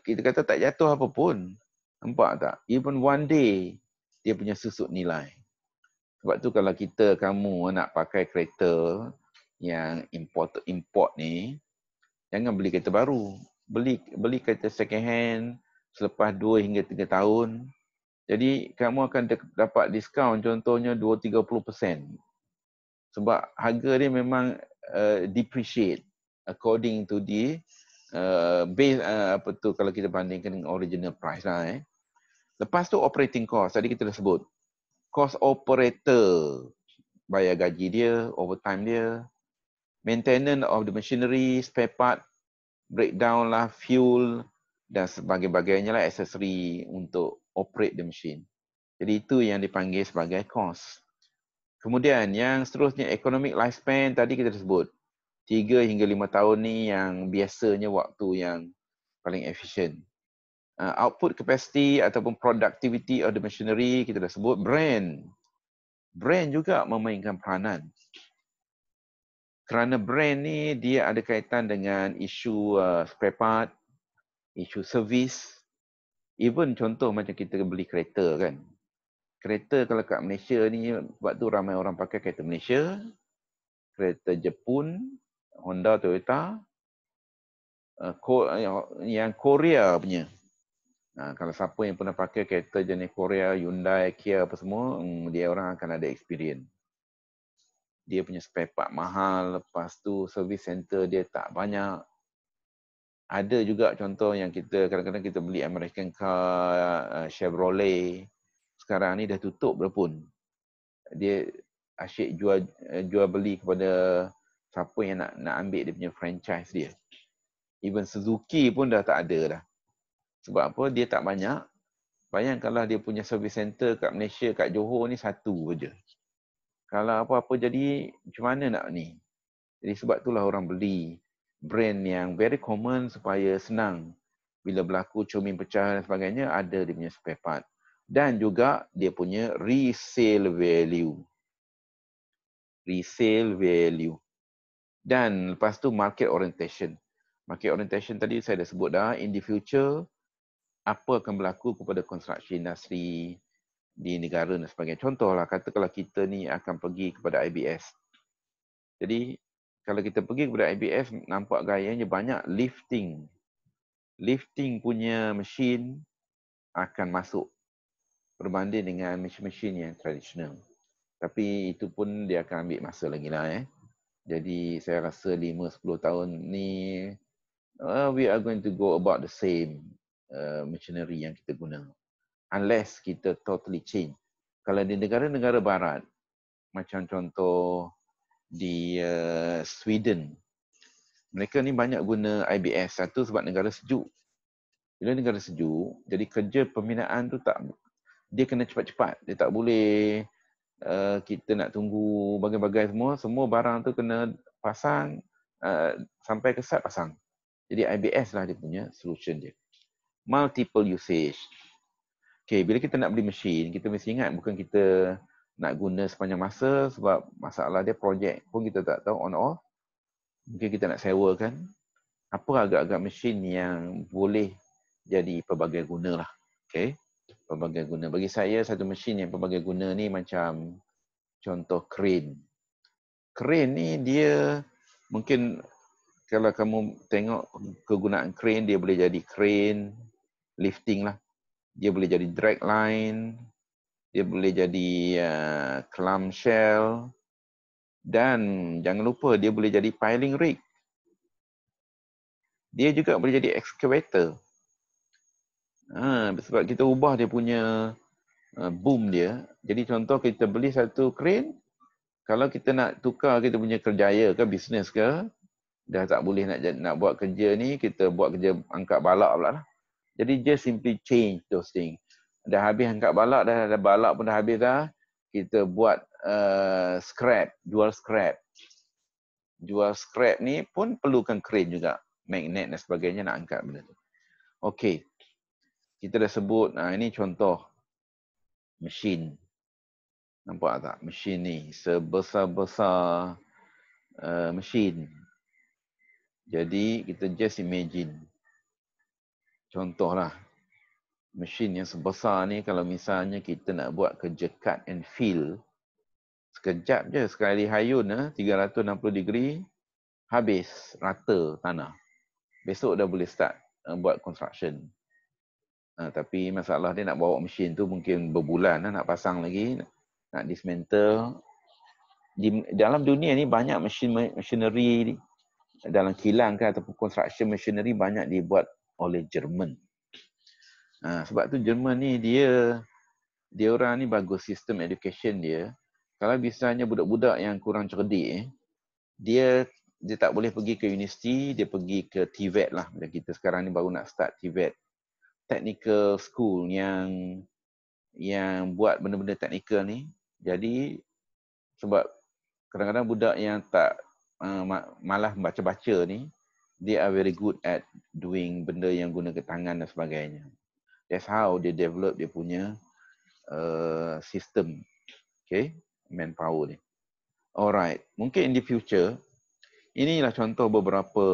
kita kata tak jatuh apa pun nampak tak even one day dia punya susut nilai sebab tu kalau kita kamu nak pakai kereta yang import import ni jangan beli kereta baru beli beli kereta second hand selepas 2 hingga 3 tahun jadi kamu akan dapat diskaun contohnya 2 30% sebab harga dia memang Uh, depreciate according to the uh, base uh, apa tu kalau kita bandingkan dengan original price lah eh. Lepas tu operating cost tadi kita dah sebut. Cost operator bayar gaji dia, overtime dia, maintenance of the machinery, spare part, breakdown lah, fuel dan sebagainya lah accessory untuk operate the machine. Jadi itu yang dipanggil sebagai cost. Kemudian yang seterusnya economic lifespan tadi kita dah sebut. 3 hingga 5 tahun ni yang biasanya waktu yang paling efisien. Uh, output capacity ataupun productivity of the machinery kita dah sebut brand. Brand juga memainkan peranan. Kerana brand ni dia ada kaitan dengan isu uh, spare part, isu service. Even contoh macam kita beli kereta kan kereta kalau kat Malaysia ni waktu ramai orang pakai kereta Malaysia kereta Jepun Honda Toyota eh, yang Korea punya kalau siapa yang pernah pakai kereta jenis Korea Hyundai Kia apa semua hmm, dia orang akan ada experience dia punya spare part mahal lepas tu service center dia tak banyak ada juga contoh yang kita kadang-kadang kita beli American car eh, Chevrolet sekarang ni dah tutup pun dia asyik jual eh, jual beli kepada siapa yang nak nak ambil dia punya franchise dia even Suzuki pun dah tak ada dah sebab apa dia tak banyak bayangkanlah dia punya service center kat Malaysia kat Johor ni satu je kalau apa-apa jadi macam mana nak ni jadi sebab itulah orang beli brand yang very common supaya senang bila berlaku comin pecah dan sebagainya ada dia punya spare part dan juga dia punya resale value. Resale value. Dan lepas tu market orientation. Market orientation tadi saya dah sebut dah, in the future, apa akan berlaku kepada konstruksi industry di negara dan sebagainya. Contohlah, kata kalau kita ni akan pergi kepada IBS. Jadi, kalau kita pergi kepada IBS, nampak gayanya banyak lifting. Lifting punya mesin akan masuk berbanding dengan mesin-mesin yang tradisional. Tapi itu pun dia akan ambil masa lagi lah eh. Jadi saya rasa 5-10 tahun ni uh, we are going to go about the same uh, machinery yang kita guna. Unless kita totally change. Kalau di negara-negara barat, macam contoh di uh, Sweden, mereka ni banyak guna IBS. Satu sebab negara sejuk. Bila negara sejuk, jadi kerja pembinaan tu tak dia kena cepat-cepat. Dia tak boleh uh, kita nak tunggu bagai-bagai semua. Semua barang tu kena pasang uh, sampai ke site pasang. Jadi IBS lah dia punya solution dia. Multiple usage. Okay, bila kita nak beli mesin, kita mesti ingat bukan kita nak guna sepanjang masa sebab masalah dia projek pun kita tak tahu on off. Mungkin kita nak sewa kan. Apa agak-agak mesin yang boleh jadi pelbagai guna lah. Okay pelbagai guna. Bagi saya satu mesin yang pelbagai guna ni macam contoh crane. Crane ni dia mungkin kalau kamu tengok kegunaan crane dia boleh jadi crane lifting lah. Dia boleh jadi drag line. Dia boleh jadi uh, clamshell dan jangan lupa dia boleh jadi piling rig. Dia juga boleh jadi excavator. Ha, sebab kita ubah dia punya ha, boom dia. Jadi contoh kita beli satu crane, kalau kita nak tukar kita punya kerjaya ke bisnes ke, dah tak boleh nak nak buat kerja ni, kita buat kerja angkat balak pula lah. Jadi just simply change those thing. Dah habis angkat balak, dah ada balak pun dah habis dah, kita buat uh, scrap, jual scrap. Jual scrap ni pun perlukan crane juga. Magnet dan sebagainya nak angkat benda tu. Okay kita dah sebut ha, ini contoh mesin nampak tak mesin ni sebesar-besar uh, mesin jadi kita just imagine contohlah mesin yang sebesar ni kalau misalnya kita nak buat kerja cut and fill sekejap je sekali hayun eh, 360 degree habis rata tanah besok dah boleh start uh, buat construction Ha, tapi masalah dia nak bawa mesin tu mungkin berbulan lah, nak pasang lagi, nak, nak dismantle. Di, dalam dunia ni banyak mesin machinery ni. Dalam kilang ke ataupun construction machinery banyak dibuat oleh Jerman. Ha, sebab tu Jerman ni dia dia orang ni bagus sistem education dia. Kalau biasanya budak-budak yang kurang cerdik eh, dia dia tak boleh pergi ke universiti, dia pergi ke TVET e lah. Macam kita sekarang ni baru nak start TVET technical school yang yang buat benda-benda technical ni. Jadi sebab kadang-kadang budak yang tak uh, malah baca-baca ni, they are very good at doing benda yang guna ke tangan dan sebagainya. That's how they develop dia punya uh, system, okay, manpower ni. Alright, mungkin in the future, inilah contoh beberapa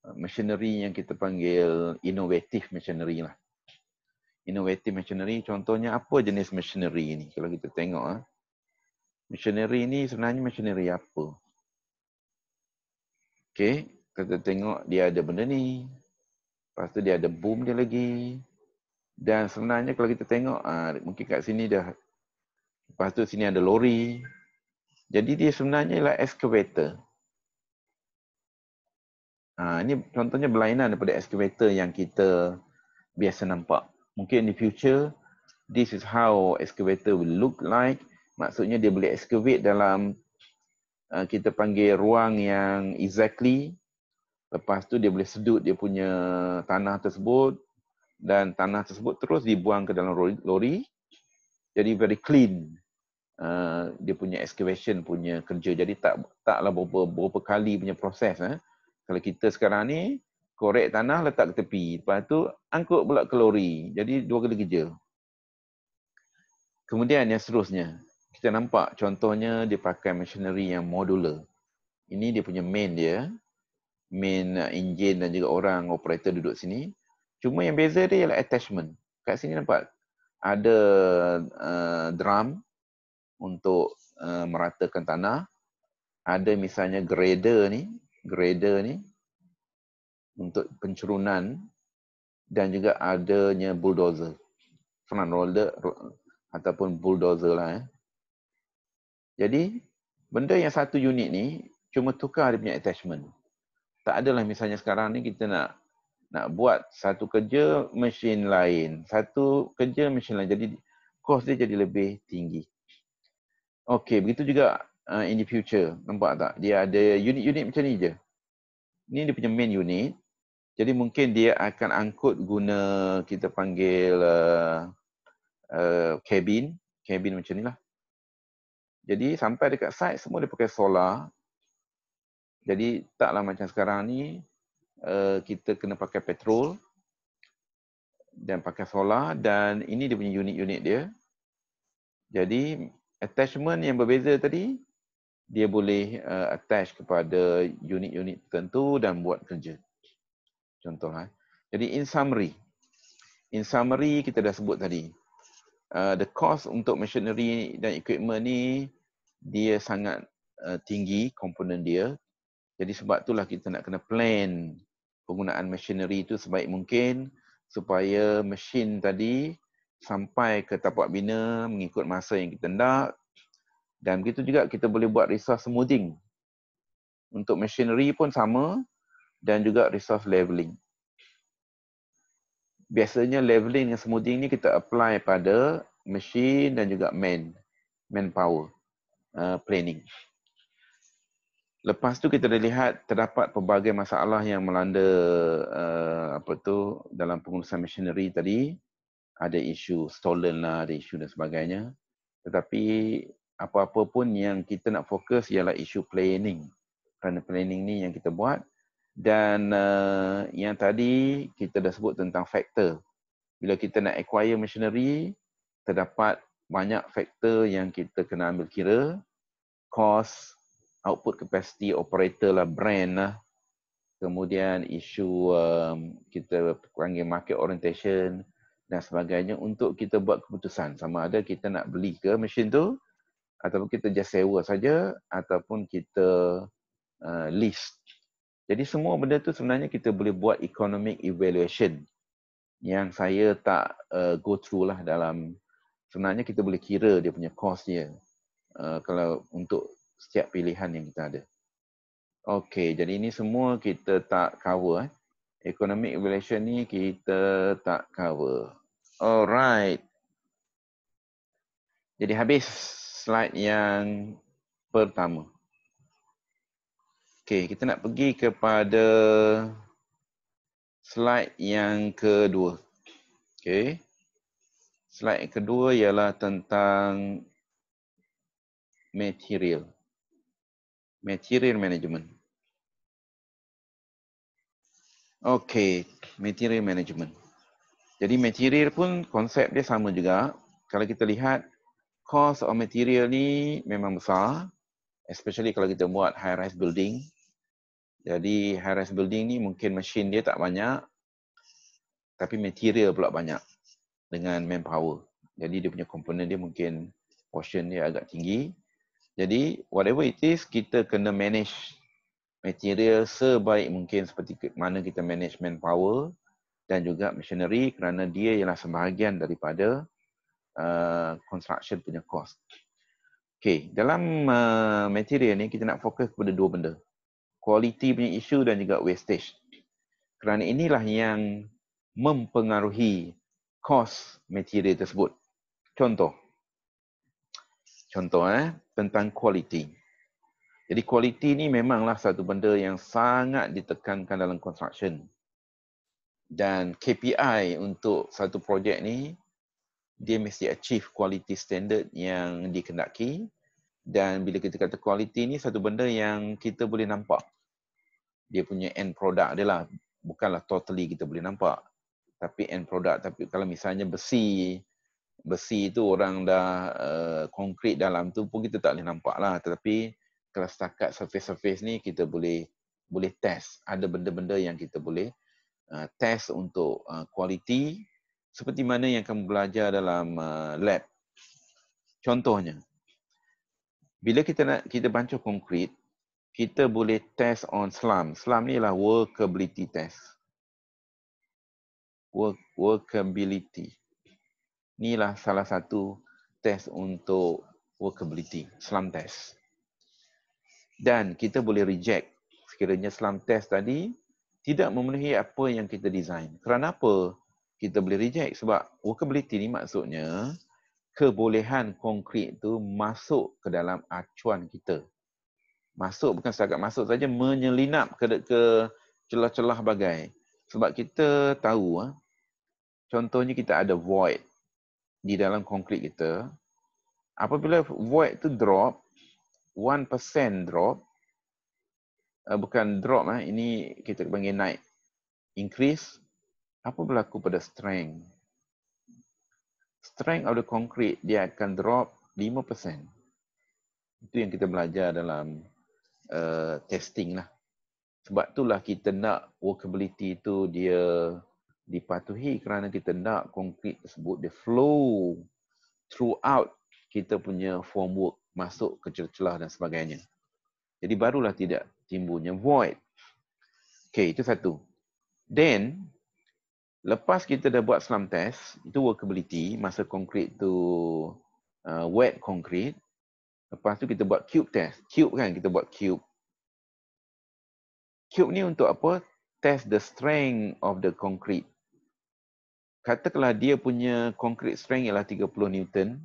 Eh, machinery yang kita panggil innovative machinery lah. Innovative machinery contohnya apa jenis machinery ni? Kalau kita tengok ah. Machinery ni sebenarnya machinery apa? Okay, kita tengok dia ada benda ni. Lepas tu dia ada boom dia lagi. Dan sebenarnya kalau kita tengok, ah, mungkin kat sini dah. Lepas tu sini ada lori. Jadi dia sebenarnya ialah excavator. Ha, ini contohnya berlainan daripada excavator yang kita biasa nampak. Mungkin in the future, this is how excavator will look like. Maksudnya dia boleh excavate dalam uh, kita panggil ruang yang exactly. Lepas tu dia boleh sedut dia punya tanah tersebut. Dan tanah tersebut terus dibuang ke dalam lori. Jadi very clean uh, dia punya excavation punya kerja. Jadi tak taklah berapa, berapa kali punya proses. Eh. Kalau kita sekarang ni korek tanah letak ke tepi, lepas tu angkut pula kelori. Jadi dua kali kerja. Kemudian yang seterusnya, kita nampak contohnya dia pakai machinery yang modular. Ini dia punya main dia. Main uh, enjin dan juga orang operator duduk sini. Cuma yang beza dia ialah attachment. Kat sini nampak ada uh, drum untuk uh, meratakan tanah. Ada misalnya grader ni, grader ni untuk pencerunan dan juga adanya bulldozer front loader ataupun bulldozer lah eh. jadi benda yang satu unit ni cuma tukar dia punya attachment tak adalah misalnya sekarang ni kita nak nak buat satu kerja mesin lain satu kerja mesin lain jadi kos dia jadi lebih tinggi Okey, begitu juga uh, in the future. Nampak tak? Dia ada unit-unit macam ni je. Ni dia punya main unit. Jadi mungkin dia akan angkut guna kita panggil uh, uh, cabin. Cabin macam ni lah. Jadi sampai dekat site semua dia pakai solar. Jadi taklah macam sekarang ni uh, kita kena pakai petrol dan pakai solar dan ini dia punya unit-unit dia. Jadi attachment yang berbeza tadi dia boleh uh, attach kepada unit-unit tertentu dan buat kerja. Contoh. Eh. Jadi in summary. In summary kita dah sebut tadi. Uh, the cost untuk machinery dan equipment ni dia sangat uh, tinggi komponen dia. Jadi sebab itulah kita nak kena plan penggunaan machinery itu sebaik mungkin supaya mesin tadi sampai ke tapak bina mengikut masa yang kita nak dan begitu juga kita boleh buat resource smoothing. Untuk machinery pun sama dan juga resource leveling. Biasanya leveling dan smoothing ni kita apply pada machine dan juga man, manpower uh, planning. Lepas tu kita dah lihat terdapat pelbagai masalah yang melanda uh, apa tu dalam pengurusan machinery tadi. Ada isu stolen lah, ada isu dan sebagainya. Tetapi apa-apa pun yang kita nak fokus ialah isu planning. Kerana planning ni yang kita buat dan uh, yang tadi kita dah sebut tentang faktor. Bila kita nak acquire machinery, terdapat banyak faktor yang kita kena ambil kira. Cost, output capacity, operator lah, brand lah. Kemudian isu um, kita panggil market orientation dan sebagainya untuk kita buat keputusan sama ada kita nak beli ke mesin tu ataupun kita just sewa saja ataupun kita uh, list. Jadi semua benda tu sebenarnya kita boleh buat economic evaluation yang saya tak uh, go through lah dalam sebenarnya kita boleh kira dia punya cost dia uh, kalau untuk setiap pilihan yang kita ada. Okey, jadi ini semua kita tak cover eh. Economic evaluation ni kita tak cover. Alright. Jadi habis slide yang pertama. Okey, kita nak pergi kepada slide yang kedua. Okey. Slide yang kedua ialah tentang material. Material management. Okey, material management. Jadi material pun konsep dia sama juga. Kalau kita lihat cost of material ni memang besar especially kalau kita buat high rise building jadi high rise building ni mungkin mesin dia tak banyak tapi material pula banyak dengan manpower jadi dia punya komponen dia mungkin portion dia agak tinggi jadi whatever it is kita kena manage material sebaik mungkin seperti mana kita manage manpower dan juga machinery kerana dia ialah sebahagian daripada Uh, construction punya cost. Okay, dalam uh, material ni kita nak fokus kepada dua benda. Quality punya isu dan juga wastage. Kerana inilah yang mempengaruhi cost material tersebut. Contoh. Contoh eh, tentang quality. Jadi quality ni memanglah satu benda yang sangat ditekankan dalam construction. Dan KPI untuk satu projek ni dia mesti achieve quality standard yang dikendaki dan bila kita kata quality ni satu benda yang kita boleh nampak dia punya end product dia lah bukanlah totally kita boleh nampak tapi end product tapi kalau misalnya besi besi tu orang dah uh, eh, konkrit dalam tu pun kita tak boleh nampak lah tetapi kalau setakat surface-surface ni kita boleh boleh test ada benda-benda yang kita boleh uh, test untuk uh, quality seperti mana yang kamu belajar dalam uh, lab. Contohnya, bila kita nak kita bancuh konkrit, kita boleh test on slam. Slam ni lah workability test. Work, workability. ni lah salah satu test untuk workability, slam test. Dan kita boleh reject sekiranya slam test tadi tidak memenuhi apa yang kita design. Kerana apa? kita boleh reject sebab workability ni maksudnya kebolehan konkrit tu masuk ke dalam acuan kita. Masuk bukan sahaja masuk saja menyelinap ke ke celah-celah bagai. Sebab kita tahu ah, contohnya kita ada void di dalam konkrit kita. Apabila void tu drop 1% drop eh, bukan drop ah, ini kita panggil naik increase apa berlaku pada strength? Strength of the concrete dia akan drop 5%. Itu yang kita belajar dalam uh, testing lah. Sebab itulah kita nak workability itu dia dipatuhi kerana kita nak konkrit tersebut dia flow throughout kita punya formwork masuk ke celah-celah dan sebagainya. Jadi barulah tidak timbulnya void. Okay, itu satu. Then, lepas kita dah buat slump test, itu workability, masa konkrit tu uh, wet konkrit. Lepas tu kita buat cube test. Cube kan, kita buat cube. Cube ni untuk apa? Test the strength of the concrete. Katakanlah dia punya concrete strength ialah 30 Newton.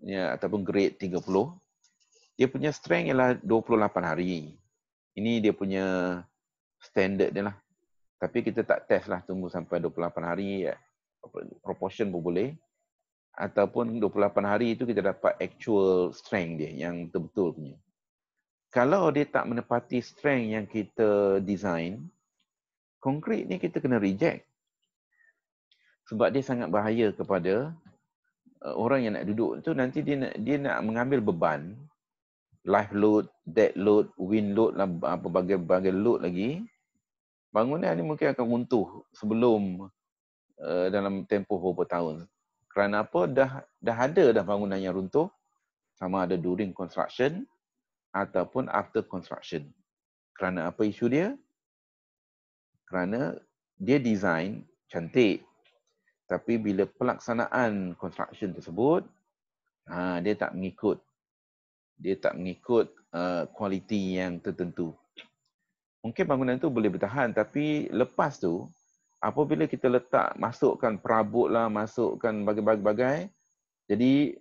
Ya, ataupun grade 30. Dia punya strength ialah 28 hari. Ini dia punya standard dia lah. Tapi kita tak test lah tunggu sampai 28 hari ya. Proportion pun boleh. Ataupun 28 hari itu kita dapat actual strength dia yang betul-betul punya. Kalau dia tak menepati strength yang kita design, konkrit ni kita kena reject. Sebab dia sangat bahaya kepada uh, orang yang nak duduk tu nanti dia nak, dia nak mengambil beban life load, dead load, wind load, lah, apa pelbagai-pelbagai load lagi bangunan ini mungkin akan runtuh sebelum uh, dalam tempoh beberapa tahun. Kerana apa? Dah dah ada dah bangunan yang runtuh sama ada during construction ataupun after construction. Kerana apa isu dia? Kerana dia design cantik. Tapi bila pelaksanaan construction tersebut, ha, dia tak mengikut. Dia tak mengikut uh, yang tertentu mungkin bangunan tu boleh bertahan tapi lepas tu apabila kita letak masukkan perabot lah masukkan bagai-bagai jadi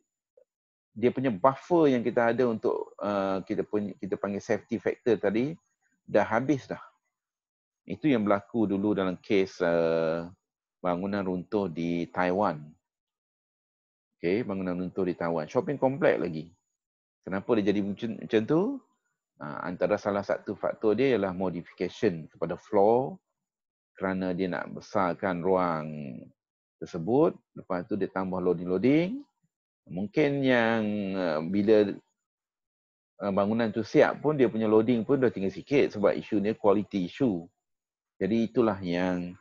dia punya buffer yang kita ada untuk uh, kita punya kita panggil safety factor tadi dah habis dah itu yang berlaku dulu dalam kes uh, bangunan runtuh di Taiwan Okay, bangunan runtuh di Taiwan. Shopping complex lagi. Kenapa dia jadi macam, macam tu? Ha, antara salah satu faktor dia ialah modification kepada floor kerana dia nak besarkan ruang tersebut lepas tu dia tambah loading loading mungkin yang ha, bila ha, bangunan tu siap pun dia punya loading pun dah tinggal sikit sebab isu ni quality issue jadi itulah yang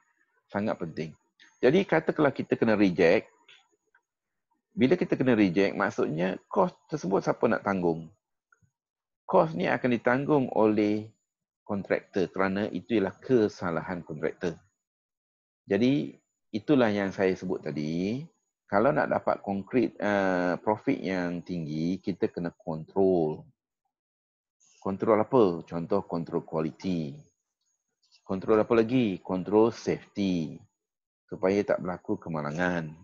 sangat penting jadi katakanlah kita kena reject bila kita kena reject maksudnya cost tersebut siapa nak tanggung kos ni akan ditanggung oleh kontraktor kerana itu ialah kesalahan kontraktor. Jadi itulah yang saya sebut tadi, kalau nak dapat konkret uh, profit yang tinggi, kita kena kontrol. Kontrol apa? Contoh kontrol kualiti. Kontrol apa lagi? Kontrol safety. Supaya tak berlaku kemalangan.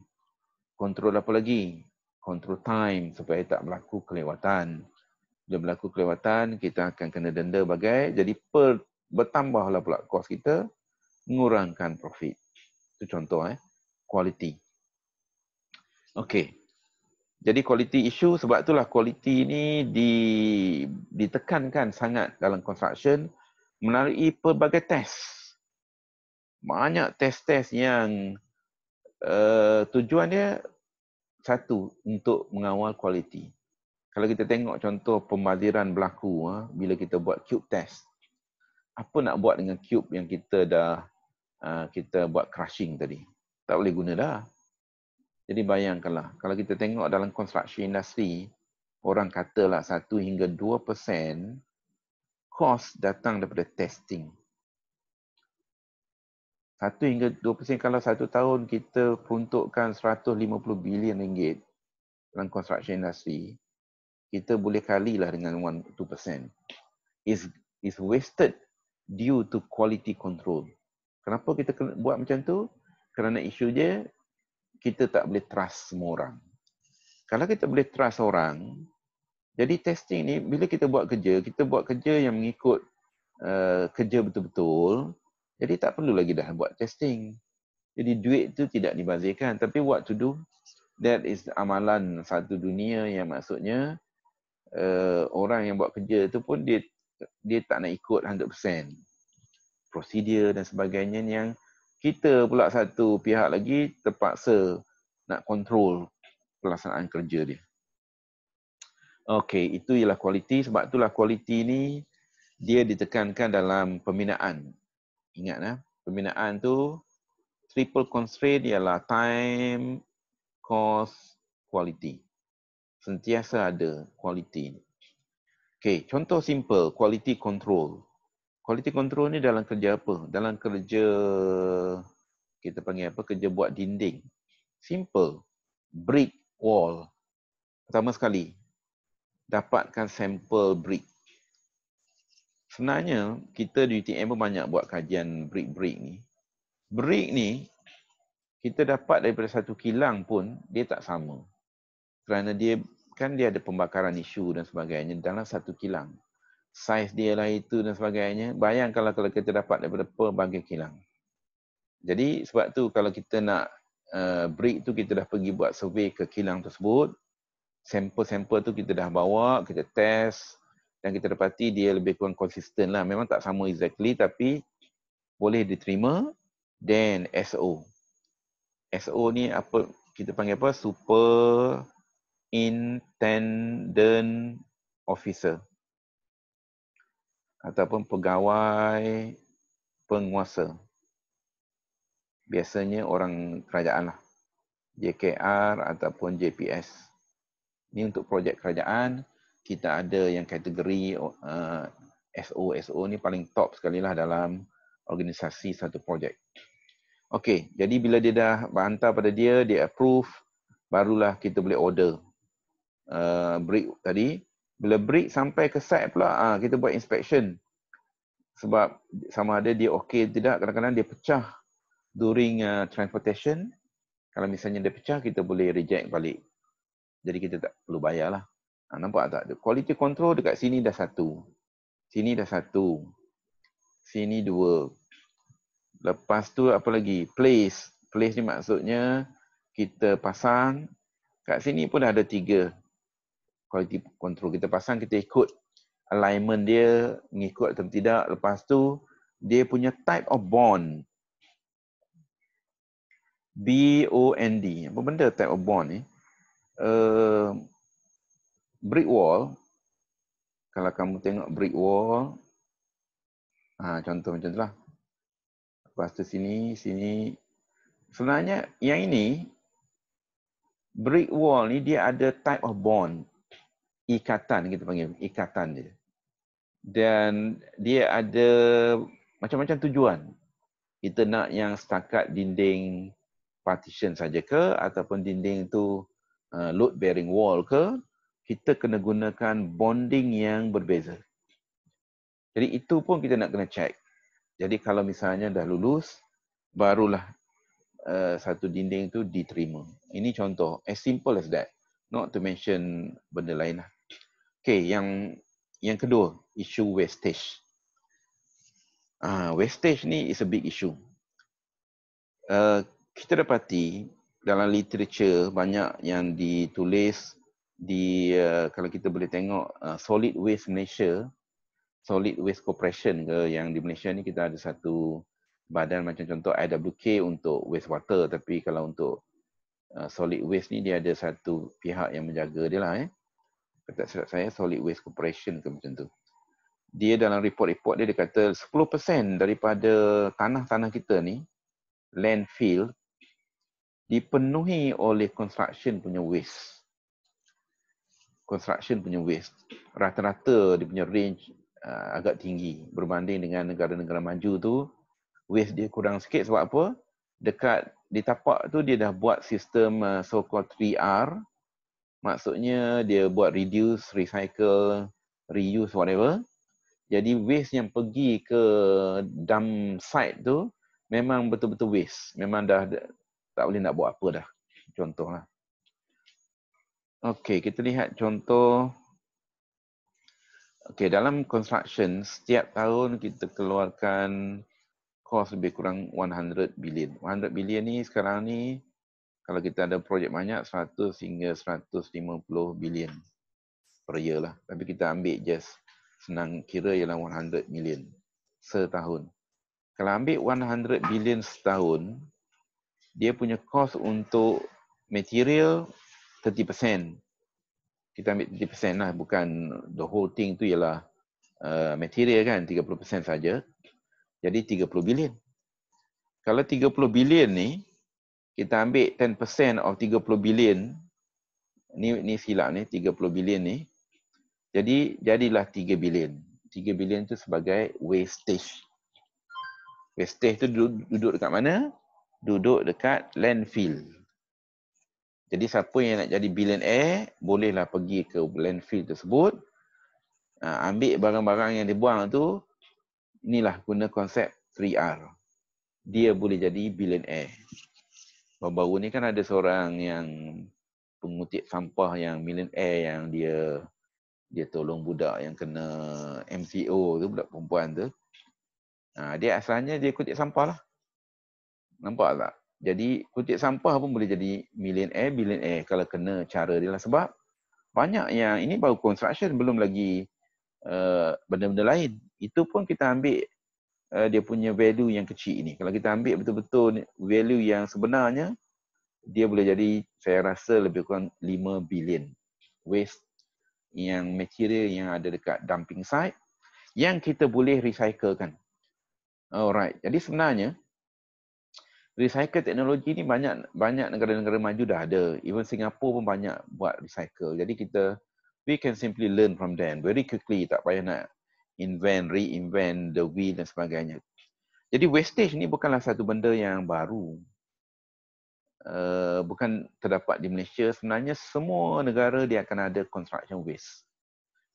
Kontrol apa lagi? Kontrol time supaya tak berlaku kelewatan dia berlaku kelewatan, kita akan kena denda bagai. Jadi per, bertambahlah pula kos kita, mengurangkan profit. Itu contoh eh. Quality. Okay. Jadi quality issue sebab itulah quality ni di, ditekankan sangat dalam construction melalui pelbagai test. Banyak test-test yang uh, eh, tujuannya satu untuk mengawal quality kalau kita tengok contoh pembaziran berlaku ha, bila kita buat cube test apa nak buat dengan cube yang kita dah ha, kita buat crushing tadi tak boleh guna dah jadi bayangkanlah kalau kita tengok dalam construction industry orang katalah 1 hingga 2% kos datang daripada testing 1 hingga 2% kalau satu tahun kita peruntukkan 150 bilion ringgit dalam construction industry kita boleh kali lah dengan 1-2%. Is is wasted due to quality control. Kenapa kita buat macam tu? Kerana isu dia, kita tak boleh trust semua orang. Kalau kita boleh trust orang, jadi testing ni, bila kita buat kerja, kita buat kerja yang mengikut uh, kerja betul-betul, jadi tak perlu lagi dah buat testing. Jadi duit tu tidak dibazirkan. Tapi what to do? That is amalan satu dunia yang maksudnya uh, orang yang buat kerja tu pun dia dia tak nak ikut 100% prosedur dan sebagainya yang kita pula satu pihak lagi terpaksa nak kontrol pelaksanaan kerja dia. Okey, itu ialah kualiti sebab itulah kualiti ni dia ditekankan dalam pembinaan. Ingatlah, ha? pembinaan tu triple constraint ialah time, cost, quality sentiasa ada quality. Okay, contoh simple, quality control. Quality control ni dalam kerja apa? Dalam kerja, kita panggil apa? Kerja buat dinding. Simple, brick wall. Pertama sekali, dapatkan sampel brick. Sebenarnya, kita di UTM pun banyak buat kajian brick-brick ni. Brick ni, kita dapat daripada satu kilang pun, dia tak sama kerana dia kan dia ada pembakaran isu dan sebagainya dalam satu kilang. Saiz dia lah itu dan sebagainya. Bayangkanlah kalau kita dapat daripada pelbagai kilang. Jadi sebab tu kalau kita nak uh, break tu kita dah pergi buat survey ke kilang tersebut. Sampel-sampel tu kita dah bawa, kita test dan kita dapati dia lebih kurang konsisten lah. Memang tak sama exactly tapi boleh diterima dan SO. SO ni apa kita panggil apa? Super intendant officer ataupun pegawai penguasa. Biasanya orang kerajaan lah. JKR ataupun JPS. ni untuk projek kerajaan. Kita ada yang kategori eh, SO. SO ni paling top sekali lah dalam organisasi satu projek. Okey, jadi bila dia dah hantar pada dia, dia approve, barulah kita boleh order. Uh, break tadi bila break sampai ke site pula uh, kita buat inspection sebab sama ada dia okey tidak kadang-kadang dia pecah during uh, transportation kalau misalnya dia pecah kita boleh reject balik jadi kita tak perlu bayar lah uh, ah, nampak tak the quality control dekat sini dah satu sini dah satu sini dua lepas tu apa lagi place place ni maksudnya kita pasang kat sini pun dah ada tiga quality control kita pasang kita ikut alignment dia mengikut atau tidak lepas tu dia punya type of bond B O N D apa benda type of bond ni uh, brick wall kalau kamu tengok brick wall ha, contoh macam tu lah lepas tu sini sini sebenarnya yang ini brick wall ni dia ada type of bond ikatan kita panggil ikatan dia dan dia ada macam-macam tujuan kita nak yang setakat dinding partition saja ke ataupun dinding tu uh, load bearing wall ke kita kena gunakan bonding yang berbeza jadi itu pun kita nak kena check jadi kalau misalnya dah lulus barulah Uh, satu dinding tu diterima. Ini contoh as simple as that. Not to mention benda lain lah. Okay, yang yang kedua, isu wastage. Ah, uh, wastage ni is a big issue. Uh, kita dapati dalam literature banyak yang ditulis di uh, kalau kita boleh tengok uh, Solid Waste Malaysia, Solid Waste Corporation ke yang di Malaysia ni kita ada satu badan macam contoh IWK untuk wastewater tapi kalau untuk uh, solid waste ni dia ada satu pihak yang menjaga dia lah eh tak silap saya Solid Waste Corporation ke macam tu dia dalam report-report dia, dia kata 10% daripada tanah-tanah kita ni landfill dipenuhi oleh construction punya waste construction punya waste rata-rata dia punya range uh, agak tinggi berbanding dengan negara-negara maju tu waste dia kurang sikit sebab apa dekat di tapak tu dia dah buat sistem uh, so-called 3R maksudnya dia buat reduce, recycle, reuse whatever. Jadi waste yang pergi ke dump site tu memang betul-betul waste. Memang dah tak boleh nak buat apa dah. Contohlah. Okay, kita lihat contoh Okay, dalam construction setiap tahun kita keluarkan kos lebih kurang 100 billion. 100 billion ni sekarang ni kalau kita ada projek banyak 100 hingga 150 bilion per year lah. Tapi kita ambil just senang kira ialah 100 million setahun. Kalau ambil 100 billion setahun, dia punya cost untuk material 30%. Kita ambil 30% lah, bukan the whole thing tu ialah uh, material kan, 30% saja. Jadi 30 bilion. Kalau 30 bilion ni, kita ambil 10% of 30 bilion ni ni silap ni 30 bilion ni jadi jadilah 3 bilion 3 bilion tu sebagai wastage wastage tu duduk, duduk dekat mana duduk dekat landfill jadi siapa yang nak jadi bilion billionaire bolehlah pergi ke landfill tersebut ha, ambil barang-barang yang dibuang tu inilah guna konsep 3R dia boleh jadi bilion billionaire Baru-baru ni kan ada seorang yang pengutip sampah yang millionaire yang dia dia tolong budak yang kena MCO tu, budak perempuan tu. Ha, dia asalnya dia kutip sampah lah. Nampak tak? Jadi kutip sampah pun boleh jadi millionaire, billionaire kalau kena cara dia lah. Sebab banyak yang ini baru construction belum lagi uh, benda-benda lain. Itu pun kita ambil uh, dia punya value yang kecil ini. Kalau kita ambil betul-betul value yang sebenarnya, dia boleh jadi saya rasa lebih kurang 5 bilion waste yang material yang ada dekat dumping site yang kita boleh recyclekan. Alright. Jadi sebenarnya recycle teknologi ni banyak banyak negara-negara maju dah ada. Even Singapore pun banyak buat recycle. Jadi kita we can simply learn from them very quickly tak payah nak invent, reinvent the wheel dan sebagainya. Jadi wastage ni bukanlah satu benda yang baru. Uh, bukan terdapat di Malaysia. Sebenarnya semua negara dia akan ada construction waste.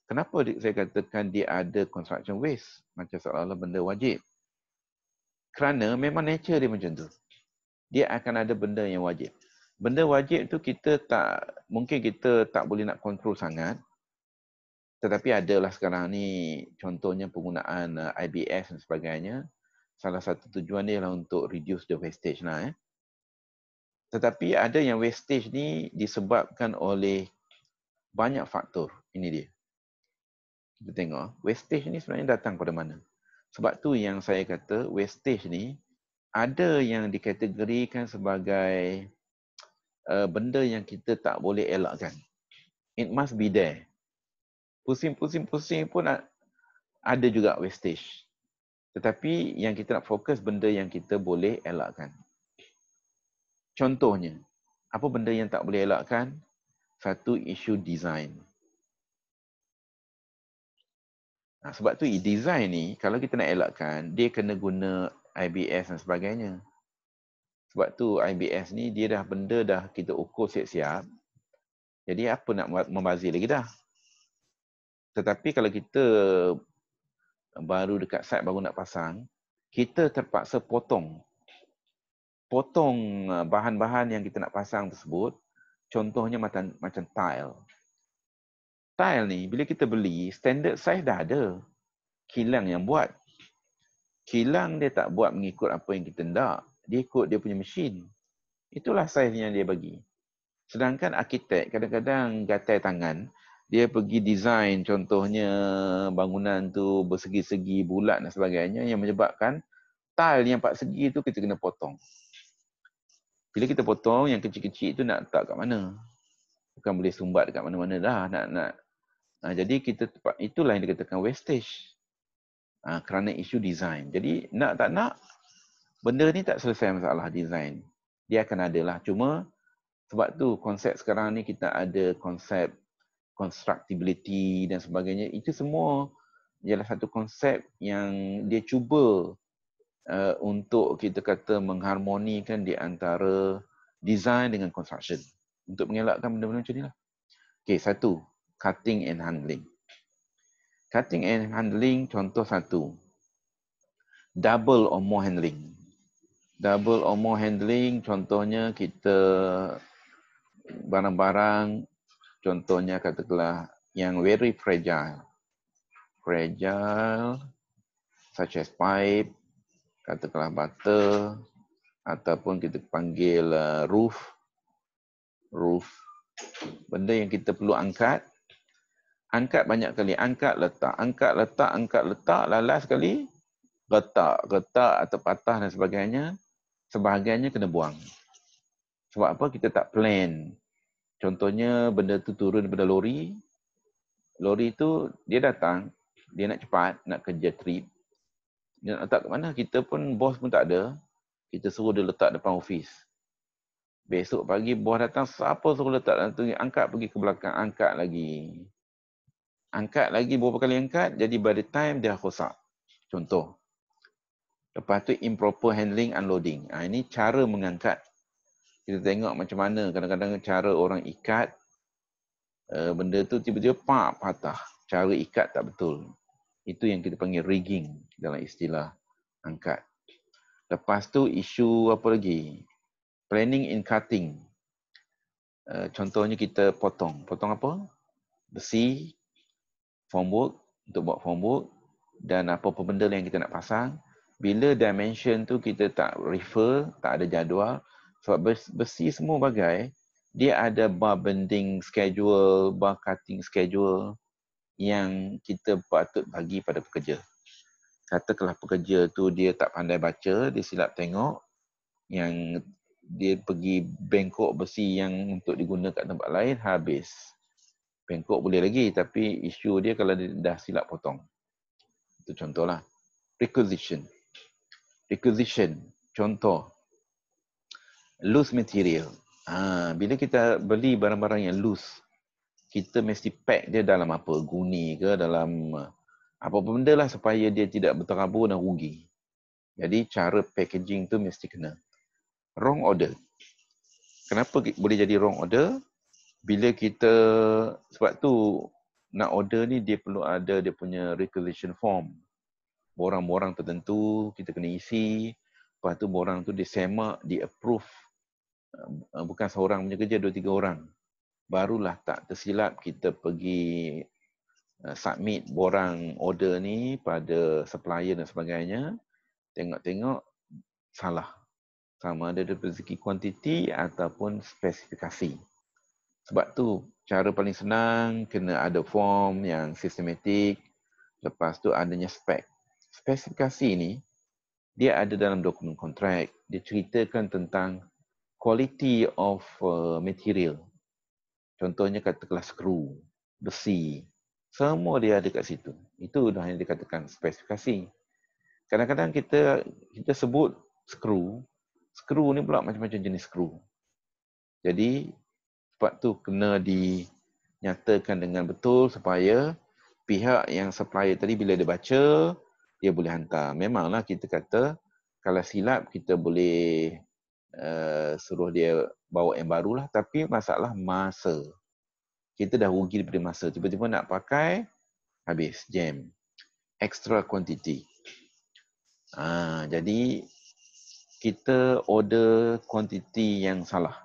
Kenapa saya katakan dia ada construction waste? Macam seolah-olah benda wajib. Kerana memang nature dia macam tu. Dia akan ada benda yang wajib. Benda wajib tu kita tak, mungkin kita tak boleh nak kontrol sangat. Tetapi adalah sekarang ni contohnya penggunaan eh, IBS dan sebagainya. Salah satu tujuan dia adalah untuk reduce the wastage lah. Eh. Tetapi ada yang wastage ni disebabkan oleh banyak faktor. Ini dia. Kita tengok. Eh. Wastage ni sebenarnya datang pada mana? Sebab tu yang saya kata wastage ni ada yang dikategorikan sebagai uh, benda yang kita tak boleh elakkan. It must be there pusing-pusing-pusing pun ada juga wastage. Tetapi yang kita nak fokus benda yang kita boleh elakkan. Contohnya, apa benda yang tak boleh elakkan? Satu isu design. Nah, sebab tu design ni, kalau kita nak elakkan, dia kena guna IBS dan sebagainya. Sebab tu IBS ni, dia dah benda dah kita ukur siap-siap. Jadi apa nak membazir lagi dah? Tetapi kalau kita baru dekat site baru nak pasang, kita terpaksa potong. Potong uh, bahan-bahan yang kita nak pasang tersebut, contohnya macam, macam tile. Tile ni bila kita beli, standard size dah ada. Kilang yang buat. Kilang dia tak buat mengikut apa yang kita nak. Dia ikut dia punya mesin. Itulah size yang dia bagi. Sedangkan arkitek kadang-kadang gatai tangan, dia pergi design contohnya bangunan tu bersegi-segi bulat dan sebagainya yang menyebabkan tal yang empat segi tu kita kena potong. Bila kita potong yang kecil-kecil tu nak letak kat mana? Bukan boleh sumbat dekat mana-mana dah nak nak. Ha, jadi kita itulah yang dikatakan wastage. Ha, kerana isu design. Jadi nak tak nak benda ni tak selesai masalah design. Dia akan ada lah. Cuma sebab tu konsep sekarang ni kita ada konsep constructibility dan sebagainya itu semua ialah satu konsep yang dia cuba uh, untuk kita kata mengharmonikan di antara design dengan construction untuk mengelakkan benda-benda macam inilah. Okey, satu, cutting and handling. Cutting and handling contoh satu. Double or more handling. Double or more handling contohnya kita barang-barang contohnya katakanlah yang very fragile. Fragile such as pipe, katakanlah butter, ataupun kita panggil uh, roof. Roof. Benda yang kita perlu angkat. Angkat banyak kali. Angkat, letak. Angkat, letak, angkat, letak. Lalas sekali, retak, retak atau patah dan sebagainya. Sebahagiannya kena buang. Sebab apa? Kita tak plan. Contohnya benda tu turun daripada lori. Lori tu dia datang, dia nak cepat, nak kerja trip. Dia nak letak ke mana? Kita pun bos pun tak ada. Kita suruh dia letak depan ofis. Besok pagi bos datang, siapa suruh letak dalam Angkat pergi ke belakang, angkat lagi. Angkat lagi beberapa kali angkat, jadi by the time dia rosak. Contoh. Lepas tu improper handling unloading. Ha, ini cara mengangkat kita tengok macam mana kadang-kadang cara orang ikat uh, benda tu tiba-tiba pak patah cara ikat tak betul itu yang kita panggil rigging dalam istilah angkat lepas tu isu apa lagi planning in cutting uh, contohnya kita potong potong apa besi formwork untuk buat formwork dan apa-apa yang kita nak pasang bila dimension tu kita tak refer tak ada jadual sebab besi semua bagai dia ada bar bending schedule, bar cutting schedule yang kita patut bagi pada pekerja. Kata Katakanlah pekerja tu dia tak pandai baca, dia silap tengok yang dia pergi bengkok besi yang untuk diguna kat tempat lain habis. Bengkok boleh lagi tapi isu dia kalau dia dah silap potong. Itu contohlah. Requisition. Requisition. Contoh loose material. Ha, bila kita beli barang-barang yang loose, kita mesti pack dia dalam apa? Guni ke dalam uh, apa benda lah supaya dia tidak berterabur dan rugi. Jadi cara packaging tu mesti kena. Wrong order. Kenapa boleh jadi wrong order? Bila kita, sebab tu nak order ni dia perlu ada dia punya regulation form. Borang-borang tertentu kita kena isi. Lepas tu borang tu disemak, di approve Eh, bukan seorang punya kerja, dua tiga orang. Barulah tak tersilap kita pergi eh, submit borang order ni pada supplier dan sebagainya. Tengok-tengok salah. Sama ada dari segi kuantiti ataupun spesifikasi. Sebab tu cara paling senang kena ada form yang sistematik. Lepas tu adanya spek. Spesifikasi ni dia ada dalam dokumen kontrak. Dia ceritakan tentang quality of uh, material. Contohnya kata kelas skru, besi, semua dia ada kat situ. Itu dah yang dikatakan spesifikasi. Kadang-kadang kita kita sebut skru, skru ni pula macam-macam jenis skru. Jadi sebab tu kena dinyatakan dengan betul supaya pihak yang supplier tadi bila dia baca, dia boleh hantar. Memanglah kita kata kalau silap kita boleh Eh, suruh dia bawa yang baru lah. Tapi masalah masa. Kita dah rugi daripada masa. Tiba-tiba nak pakai, habis. Jam. Extra quantity. Ha, jadi, kita order quantity yang salah.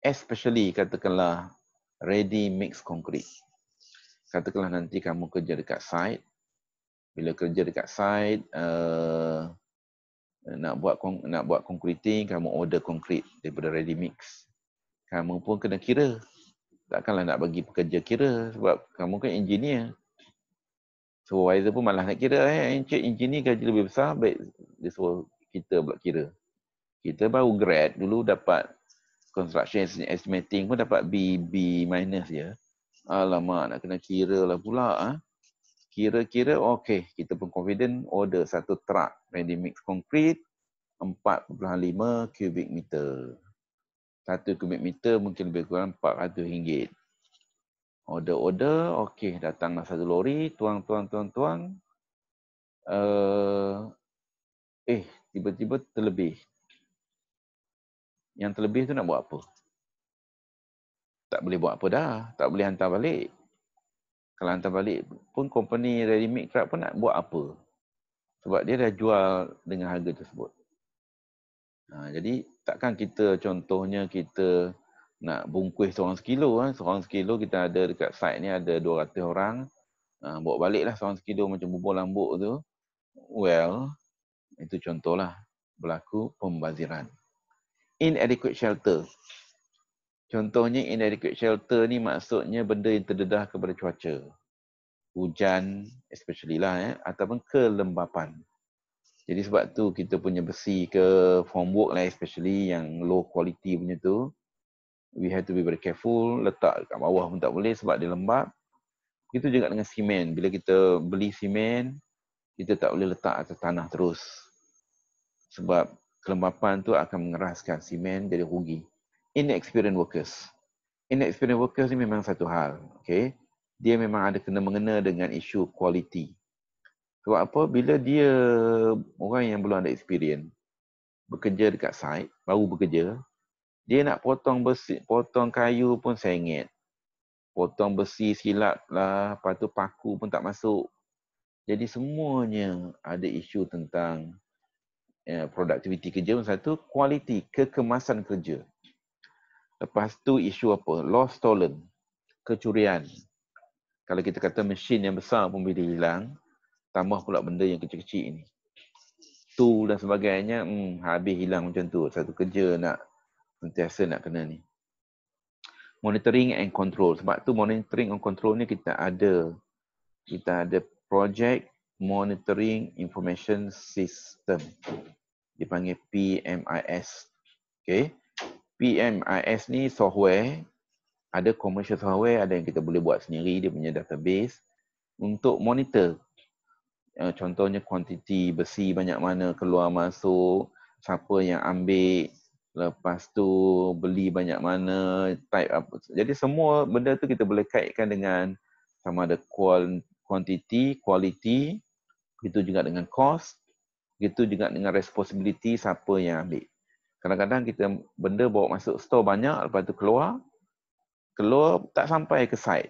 Especially katakanlah ready mix concrete. Katakanlah nanti kamu kerja dekat site. Bila kerja dekat site, uh, Eh, nak buat nak buat concreting kamu order concrete, daripada ready mix kamu pun kena kira takkanlah nak bagi pekerja kira sebab kamu kan engineer supervisor pun malah nak kira eh encik engineer gaji lebih besar baik dia suruh kita pula kira kita baru grad dulu dapat construction estimating pun dapat B B minus ya alamak nak kena kira lah pula ah ha? kira-kira okey kita pun confident order satu truck ready mix concrete 4.5 cubic meter. Satu cubic meter mungkin lebih kurang RM400. Order-order, okey datanglah satu lori, tuang-tuang-tuang-tuang. Uh, eh, eh, tiba-tiba terlebih. Yang terlebih tu nak buat apa? Tak boleh buat apa dah. Tak boleh hantar balik kalau hantar balik pun company ready made kerap pun nak buat apa sebab dia dah jual dengan harga tersebut ha, jadi takkan kita contohnya kita nak bungkus seorang sekilo ha? seorang sekilo kita ada dekat site ni ada 200 orang ha, bawa balik lah seorang sekilo macam bubur lambuk tu well itu contohlah berlaku pembaziran inadequate shelter Contohnya inadequate shelter ni maksudnya benda yang terdedah kepada cuaca. Hujan especially lah eh, ataupun kelembapan. Jadi sebab tu kita punya besi ke formwork lah especially yang low quality punya tu we have to be very careful letak kat bawah pun tak boleh sebab dia lembap. Itu juga dengan simen. Bila kita beli simen, kita tak boleh letak atas tanah terus. Sebab kelembapan tu akan mengeraskan simen jadi rugi inexperienced workers. Inexperienced workers ni memang satu hal. Okay. Dia memang ada kena mengena dengan isu quality. Sebab apa? Bila dia orang yang belum ada experience bekerja dekat site, baru bekerja, dia nak potong besi, potong kayu pun sengit. Potong besi silap lah, lepas tu paku pun tak masuk. Jadi semuanya ada isu tentang eh, productivity kerja satu, quality, kekemasan kerja. Lepas tu isu apa? Loss stolen. Kecurian. Kalau kita kata mesin yang besar pun bila hilang, tambah pula benda yang kecil-kecil ini. Tool dan sebagainya, hmm, habis hilang macam tu. Satu kerja nak sentiasa nak kena ni. Monitoring and control. Sebab tu monitoring and control ni kita ada kita ada project monitoring information system. Dipanggil PMIS. Okay. PMIS ni software ada commercial software ada yang kita boleh buat sendiri dia punya database untuk monitor eh, contohnya quantity besi banyak mana keluar masuk siapa yang ambil lepas tu beli banyak mana type apa jadi semua benda tu kita boleh kaitkan dengan sama ada quantity quality itu juga dengan cost itu juga dengan responsibility siapa yang ambil Kadang-kadang kita benda bawa masuk store banyak, lepas tu keluar, keluar tak sampai ke site.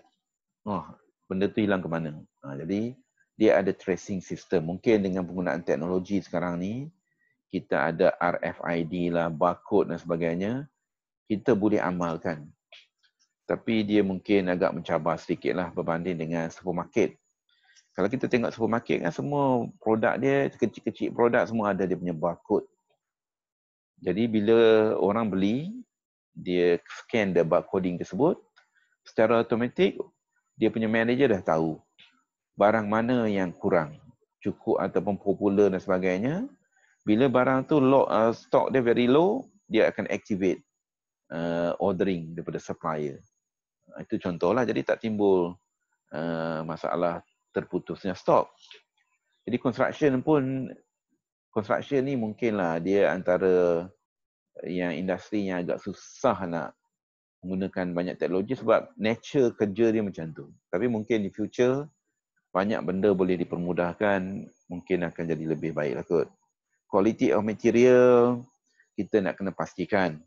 Oh, benda tu hilang ke mana. Ha, jadi, dia ada tracing system. Mungkin dengan penggunaan teknologi sekarang ni, kita ada RFID lah, barcode dan sebagainya, kita boleh amalkan. Tapi dia mungkin agak mencabar sedikit lah berbanding dengan supermarket. Kalau kita tengok supermarket kan semua produk dia, kecil-kecil produk semua ada dia punya barcode. Jadi bila orang beli, dia scan the barcoding tersebut, secara automatik dia punya manager dah tahu barang mana yang kurang, cukup ataupun popular dan sebagainya. Bila barang tu low uh, stock dia very low, dia akan activate uh, ordering daripada supplier. Uh, itu contohlah jadi tak timbul uh, masalah terputusnya stock. Jadi construction pun construction ni mungkinlah dia antara eh, yang industri yang agak susah nak menggunakan banyak teknologi sebab nature kerja dia macam tu. Tapi mungkin di future banyak benda boleh dipermudahkan, mungkin akan jadi lebih baik lah kot. Quality of material kita nak kena pastikan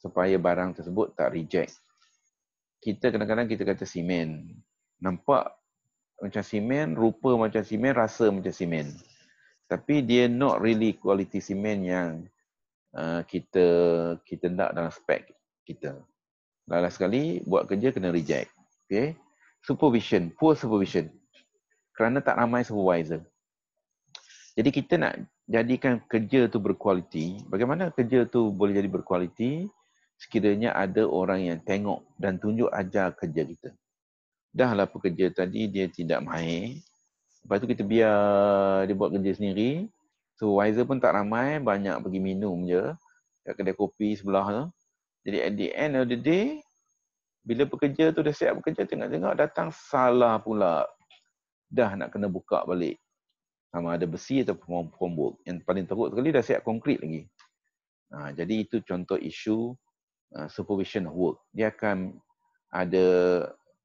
supaya barang tersebut tak reject. Kita kadang-kadang kita kata simen. Nampak macam simen, rupa macam simen, rasa macam simen tapi dia not really quality semen yang uh, kita kita nak dalam spek kita. Lala sekali buat kerja kena reject. Okay. Supervision, poor supervision. Kerana tak ramai supervisor. Jadi kita nak jadikan kerja tu berkualiti. Bagaimana kerja tu boleh jadi berkualiti? Sekiranya ada orang yang tengok dan tunjuk ajar kerja kita. Dahlah pekerja tadi dia tidak mahir, Lepas tu kita biar dia buat kerja sendiri. So Wiser pun tak ramai, banyak pergi minum je kat kedai kopi sebelah tu. Jadi at the end of the day bila pekerja tu dah siap bekerja tengok-tengok datang salah pula. Dah nak kena buka balik. Sama ada besi ataupun pembuk. Yang paling teruk sekali dah siap konkrit lagi. Ha, jadi itu contoh isu uh, supervision of work. Dia akan ada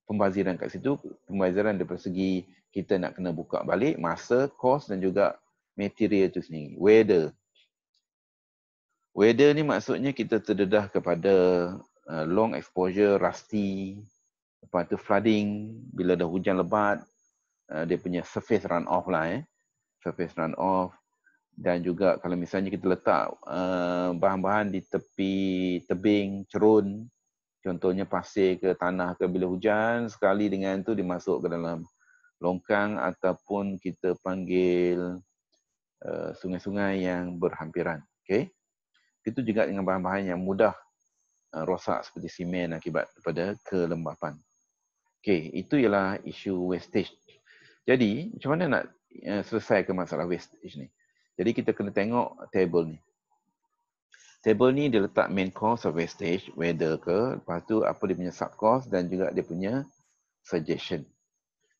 pembaziran kat situ. Pembaziran daripada segi kita nak kena buka balik masa, kos dan juga material tu sendiri. Weather. Weather ni maksudnya kita terdedah kepada uh, long exposure, rusty, lepas tu flooding, bila dah hujan lebat, uh, dia punya surface run off lah eh. Surface run off. Dan juga kalau misalnya kita letak uh, bahan-bahan di tepi tebing, cerun, contohnya pasir ke tanah ke bila hujan, sekali dengan tu dimasuk ke dalam longkang ataupun kita panggil uh, sungai-sungai yang berhampiran. Okay, Itu juga dengan bahan-bahan yang mudah uh, rosak seperti simen akibat kepada kelembapan. Okay, itu ialah isu wastage. Jadi, macam mana nak uh, selesaikan masalah wastage ni? Jadi kita kena tengok table ni. Table ni dia letak main cause of wastage, weather ke, lepas tu apa dia punya sub cause dan juga dia punya suggestion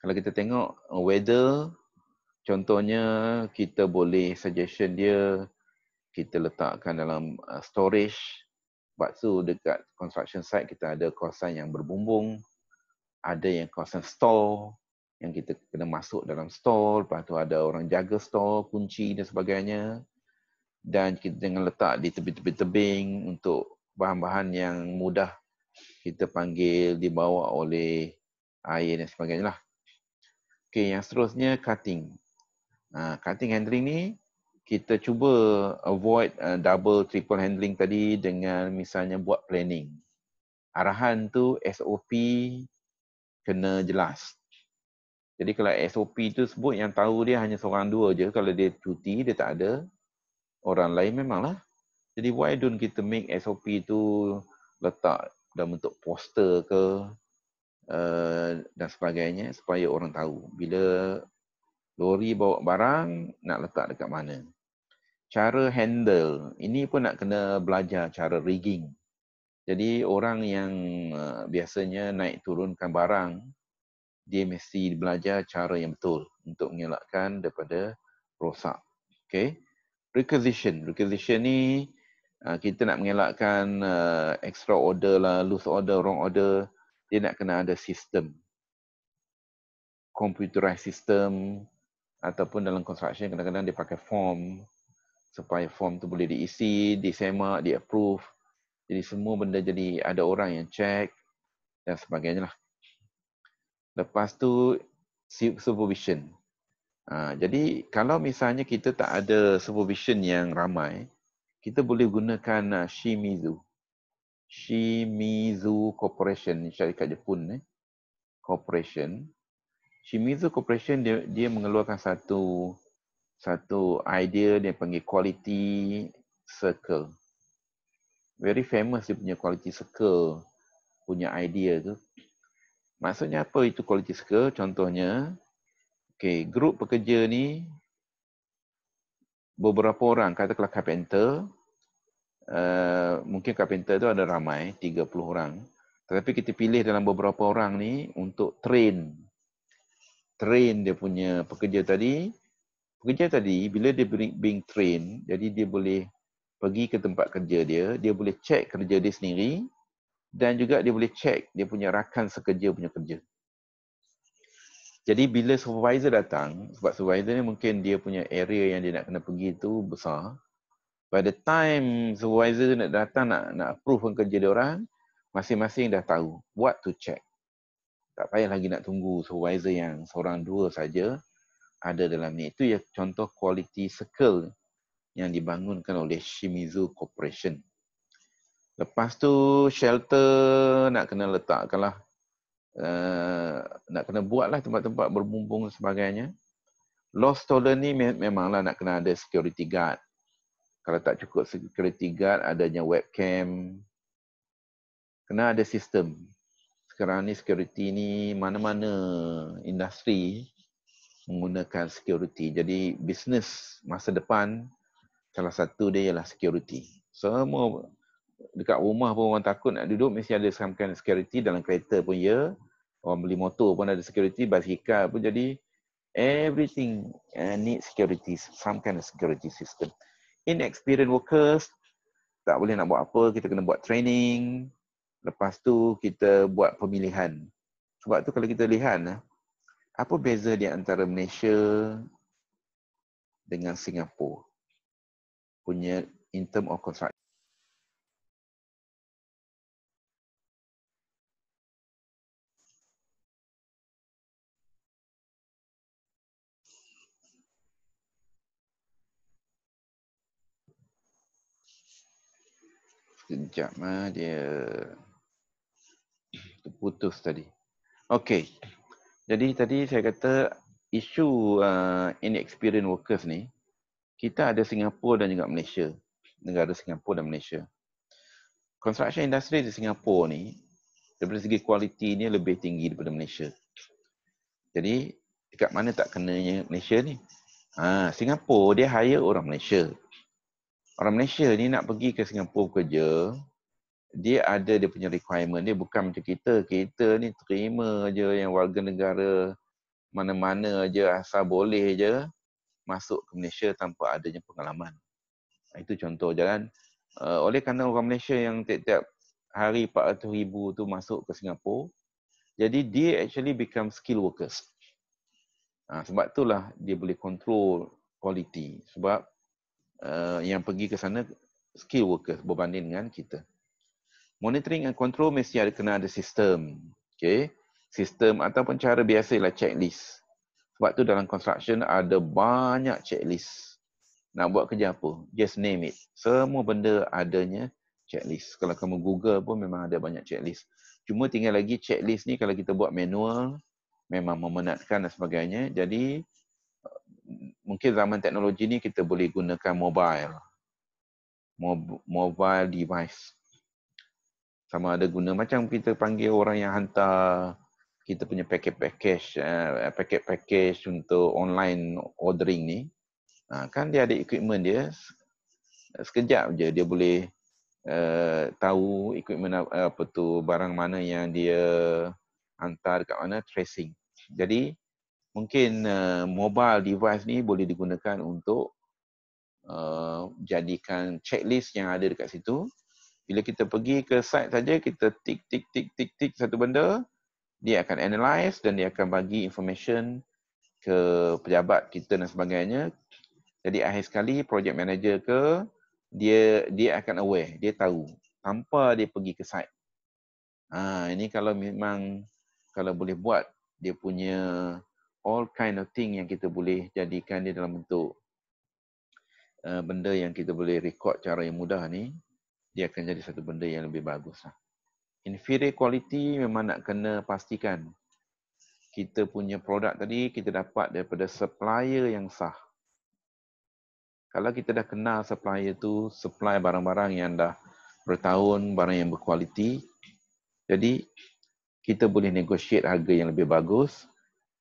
kalau kita tengok uh, weather contohnya kita boleh suggestion dia kita letakkan dalam uh, storage Batu dekat construction site kita ada kawasan yang berbumbung ada yang kawasan store yang kita kena masuk dalam store lepas tu ada orang jaga store kunci dan sebagainya dan kita jangan letak di tepi-tepi tebing untuk bahan-bahan yang mudah kita panggil dibawa oleh air dan sebagainya lah Okey, yang seterusnya cutting. Uh, cutting handling ni kita cuba avoid uh, double triple handling tadi dengan misalnya buat planning. Arahan tu SOP kena jelas. Jadi kalau SOP tu sebut yang tahu dia hanya seorang dua je. Kalau dia cuti, dia tak ada. Orang lain memanglah. Jadi why don't kita make SOP tu letak dalam bentuk poster ke Eh, dan sebagainya supaya orang tahu bila lori bawa barang nak letak dekat mana. Cara handle, ini pun nak kena belajar cara rigging. Jadi orang yang eh, biasanya naik turunkan barang, dia mesti belajar cara yang betul untuk mengelakkan daripada rosak. Okay. Requisition. Requisition ni eh, kita nak mengelakkan extra order lah, loose order, wrong order dia nak kena ada sistem computerized system ataupun dalam construction kadang-kadang dia pakai form supaya form tu boleh diisi, disemak, di approve. Jadi semua benda jadi ada orang yang check dan sebagainya lah. Lepas tu supervision. Ha, jadi kalau misalnya kita tak ada supervision yang ramai, kita boleh gunakan uh, Shimizu. Shimizu Corporation ni syarikat Jepun ni. Eh? Corporation. Shimizu Corporation dia, dia mengeluarkan satu satu idea dia panggil quality circle. Very famous dia punya quality circle punya idea tu. Maksudnya apa itu quality circle? Contohnya, okay, grup pekerja ni beberapa orang, katakanlah carpenter, Eh, mungkin carpenter tu ada ramai 30 orang tetapi kita pilih dalam beberapa orang ni untuk train train dia punya pekerja tadi pekerja tadi bila dia being train jadi dia boleh pergi ke tempat kerja dia dia boleh check kerja dia sendiri dan juga dia boleh check dia punya rakan sekerja punya kerja jadi bila supervisor datang sebab supervisor ni mungkin dia punya area yang dia nak kena pergi tu besar By the time supervisor nak datang nak nak approve kerja dia orang, masing-masing dah tahu what to check. Tak payah lagi nak tunggu supervisor yang seorang dua saja ada dalam ni. Itu ya contoh quality circle yang dibangunkan oleh Shimizu Corporation. Lepas tu shelter nak kena letakkanlah uh, nak kena buat lah tempat-tempat berbumbung dan sebagainya. Lost stolen ni memanglah nak kena ada security guard kalau tak cukup security guard, adanya webcam. Kena ada sistem. Sekarang ni security ni mana-mana industri menggunakan security. Jadi bisnes masa depan salah satu dia ialah security. Semua dekat rumah pun orang takut nak duduk mesti ada samkan security dalam kereta pun ya. Orang beli motor pun ada security, basikal pun jadi everything uh, need security, some kind of security system inexperienced workers tak boleh nak buat apa, kita kena buat training. Lepas tu kita buat pemilihan. Sebab tu kalau kita lihat eh, apa beza di antara Malaysia dengan Singapura punya in term of construction Sekejap lah dia terputus tadi. Okay. Jadi tadi saya kata isu uh, inexperienced workers ni, kita ada Singapura dan juga Malaysia. Negara Singapura dan Malaysia. Construction industry di Singapura ni, daripada segi kualiti ni lebih tinggi daripada Malaysia. Jadi, dekat mana tak kenanya Malaysia ni? Ha, ah, Singapura dia hire orang Malaysia orang Malaysia ni nak pergi ke Singapura kerja dia ada dia punya requirement dia bukan macam kita kita ni terima aje yang warga negara mana-mana aje asal boleh aje masuk ke Malaysia tanpa adanya pengalaman itu contoh jalan eh, oleh kerana orang Malaysia yang tiap-tiap hari 400 ribu tu masuk ke Singapura jadi dia actually become skill workers ha, sebab itulah dia boleh control quality sebab uh, yang pergi ke sana skill workers berbanding dengan kita. Monitoring and control mesti ada kena ada sistem. Okay. Sistem ataupun cara biasa ialah checklist. Sebab tu dalam construction ada banyak checklist. Nak buat kerja apa? Just name it. Semua benda adanya checklist. Kalau kamu Google pun memang ada banyak checklist. Cuma tinggal lagi checklist ni kalau kita buat manual memang memenatkan dan sebagainya. Jadi mungkin zaman teknologi ni kita boleh gunakan mobile mobile device sama ada guna macam kita panggil orang yang hantar kita punya paket package eh, paket package untuk online ordering ni ha, kan dia ada equipment dia sekejap je dia boleh eh, tahu equipment apa tu barang mana yang dia hantar dekat mana tracing jadi mungkin uh, mobile device ni boleh digunakan untuk uh, jadikan checklist yang ada dekat situ. Bila kita pergi ke site saja kita tick tick tick tick tick satu benda, dia akan analyse dan dia akan bagi information ke pejabat kita dan sebagainya. Jadi akhir sekali project manager ke dia dia akan aware, dia tahu tanpa dia pergi ke site. Ha, ini kalau memang kalau boleh buat dia punya all kind of thing yang kita boleh jadikan dia dalam bentuk uh, benda yang kita boleh record cara yang mudah ni dia akan jadi satu benda yang lebih bagus lah. Inferior quality memang nak kena pastikan kita punya produk tadi kita dapat daripada supplier yang sah. Kalau kita dah kenal supplier tu, supply barang-barang yang dah bertahun, barang yang berkualiti, jadi kita boleh negotiate harga yang lebih bagus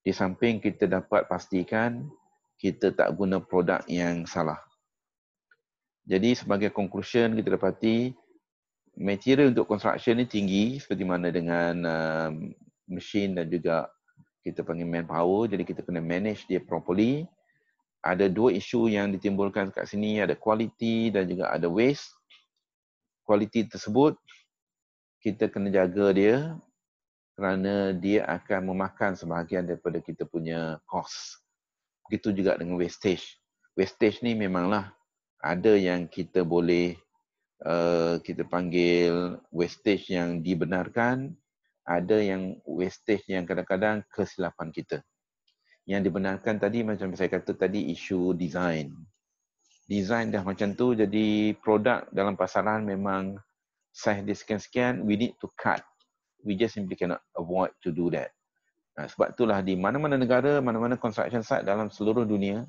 di samping kita dapat pastikan kita tak guna produk yang salah. Jadi sebagai conclusion kita dapati material untuk construction ni tinggi seperti mana dengan um, mesin dan juga kita panggil manpower jadi kita kena manage dia properly. Ada dua isu yang ditimbulkan kat sini ada quality dan juga ada waste. Quality tersebut kita kena jaga dia kerana dia akan memakan sebahagian daripada kita punya kos. Begitu juga dengan wastage. Wastage ni memanglah ada yang kita boleh uh, kita panggil wastage yang dibenarkan, ada yang wastage yang kadang-kadang kesilapan kita. Yang dibenarkan tadi macam saya kata tadi isu design. Design dah macam tu jadi produk dalam pasaran memang size dia sekian-sekian, we need to cut we just simply cannot avoid to do that. Nah, ha, sebab itulah di mana-mana negara, mana-mana construction site dalam seluruh dunia,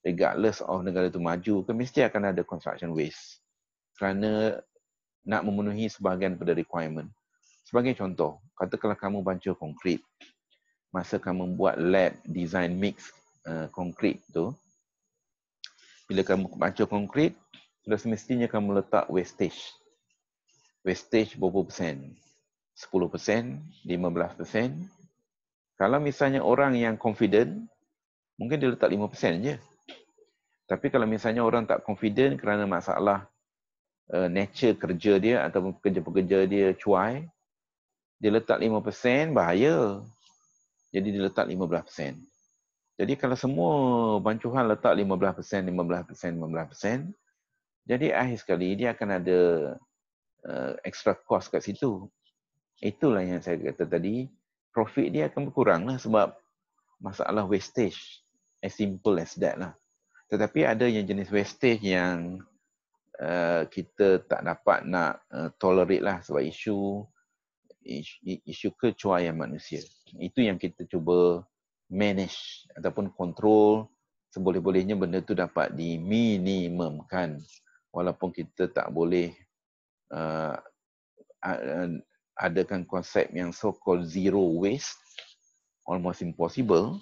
regardless of negara itu maju ke, mesti akan ada construction waste. Kerana nak memenuhi sebahagian pada requirement. Sebagai contoh, katakanlah kamu bancuh konkrit, masa kamu buat lab design mix ha, konkrit tu, bila kamu bancuh konkrit, sudah semestinya kamu letak wastage. Wastage berapa persen? 10%, 15%. Kalau misalnya orang yang confident, mungkin dia letak 5% saja. Tapi kalau misalnya orang tak confident kerana masalah uh, nature kerja dia atau pekerja-pekerja dia cuai, dia letak 5% bahaya. Jadi dia letak 15%. Jadi kalau semua bancuhan letak 15%, 15%, 15%, jadi akhir sekali dia akan ada uh, extra cost kat situ. Itulah yang saya kata tadi, profit dia akan berkurang lah sebab masalah wastage. As simple as that lah. Tetapi ada yang jenis wastage yang uh, kita tak dapat nak uh, tolerate lah sebab isu isu kecuaian manusia. Itu yang kita cuba manage ataupun kontrol seboleh-bolehnya benda tu dapat diminimumkan walaupun kita tak boleh uh, adakan konsep yang so-called zero waste almost impossible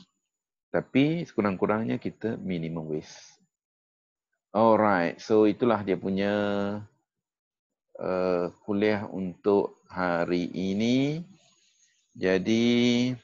tapi sekurang-kurangnya kita minimum waste alright so itulah dia punya uh, kuliah untuk hari ini jadi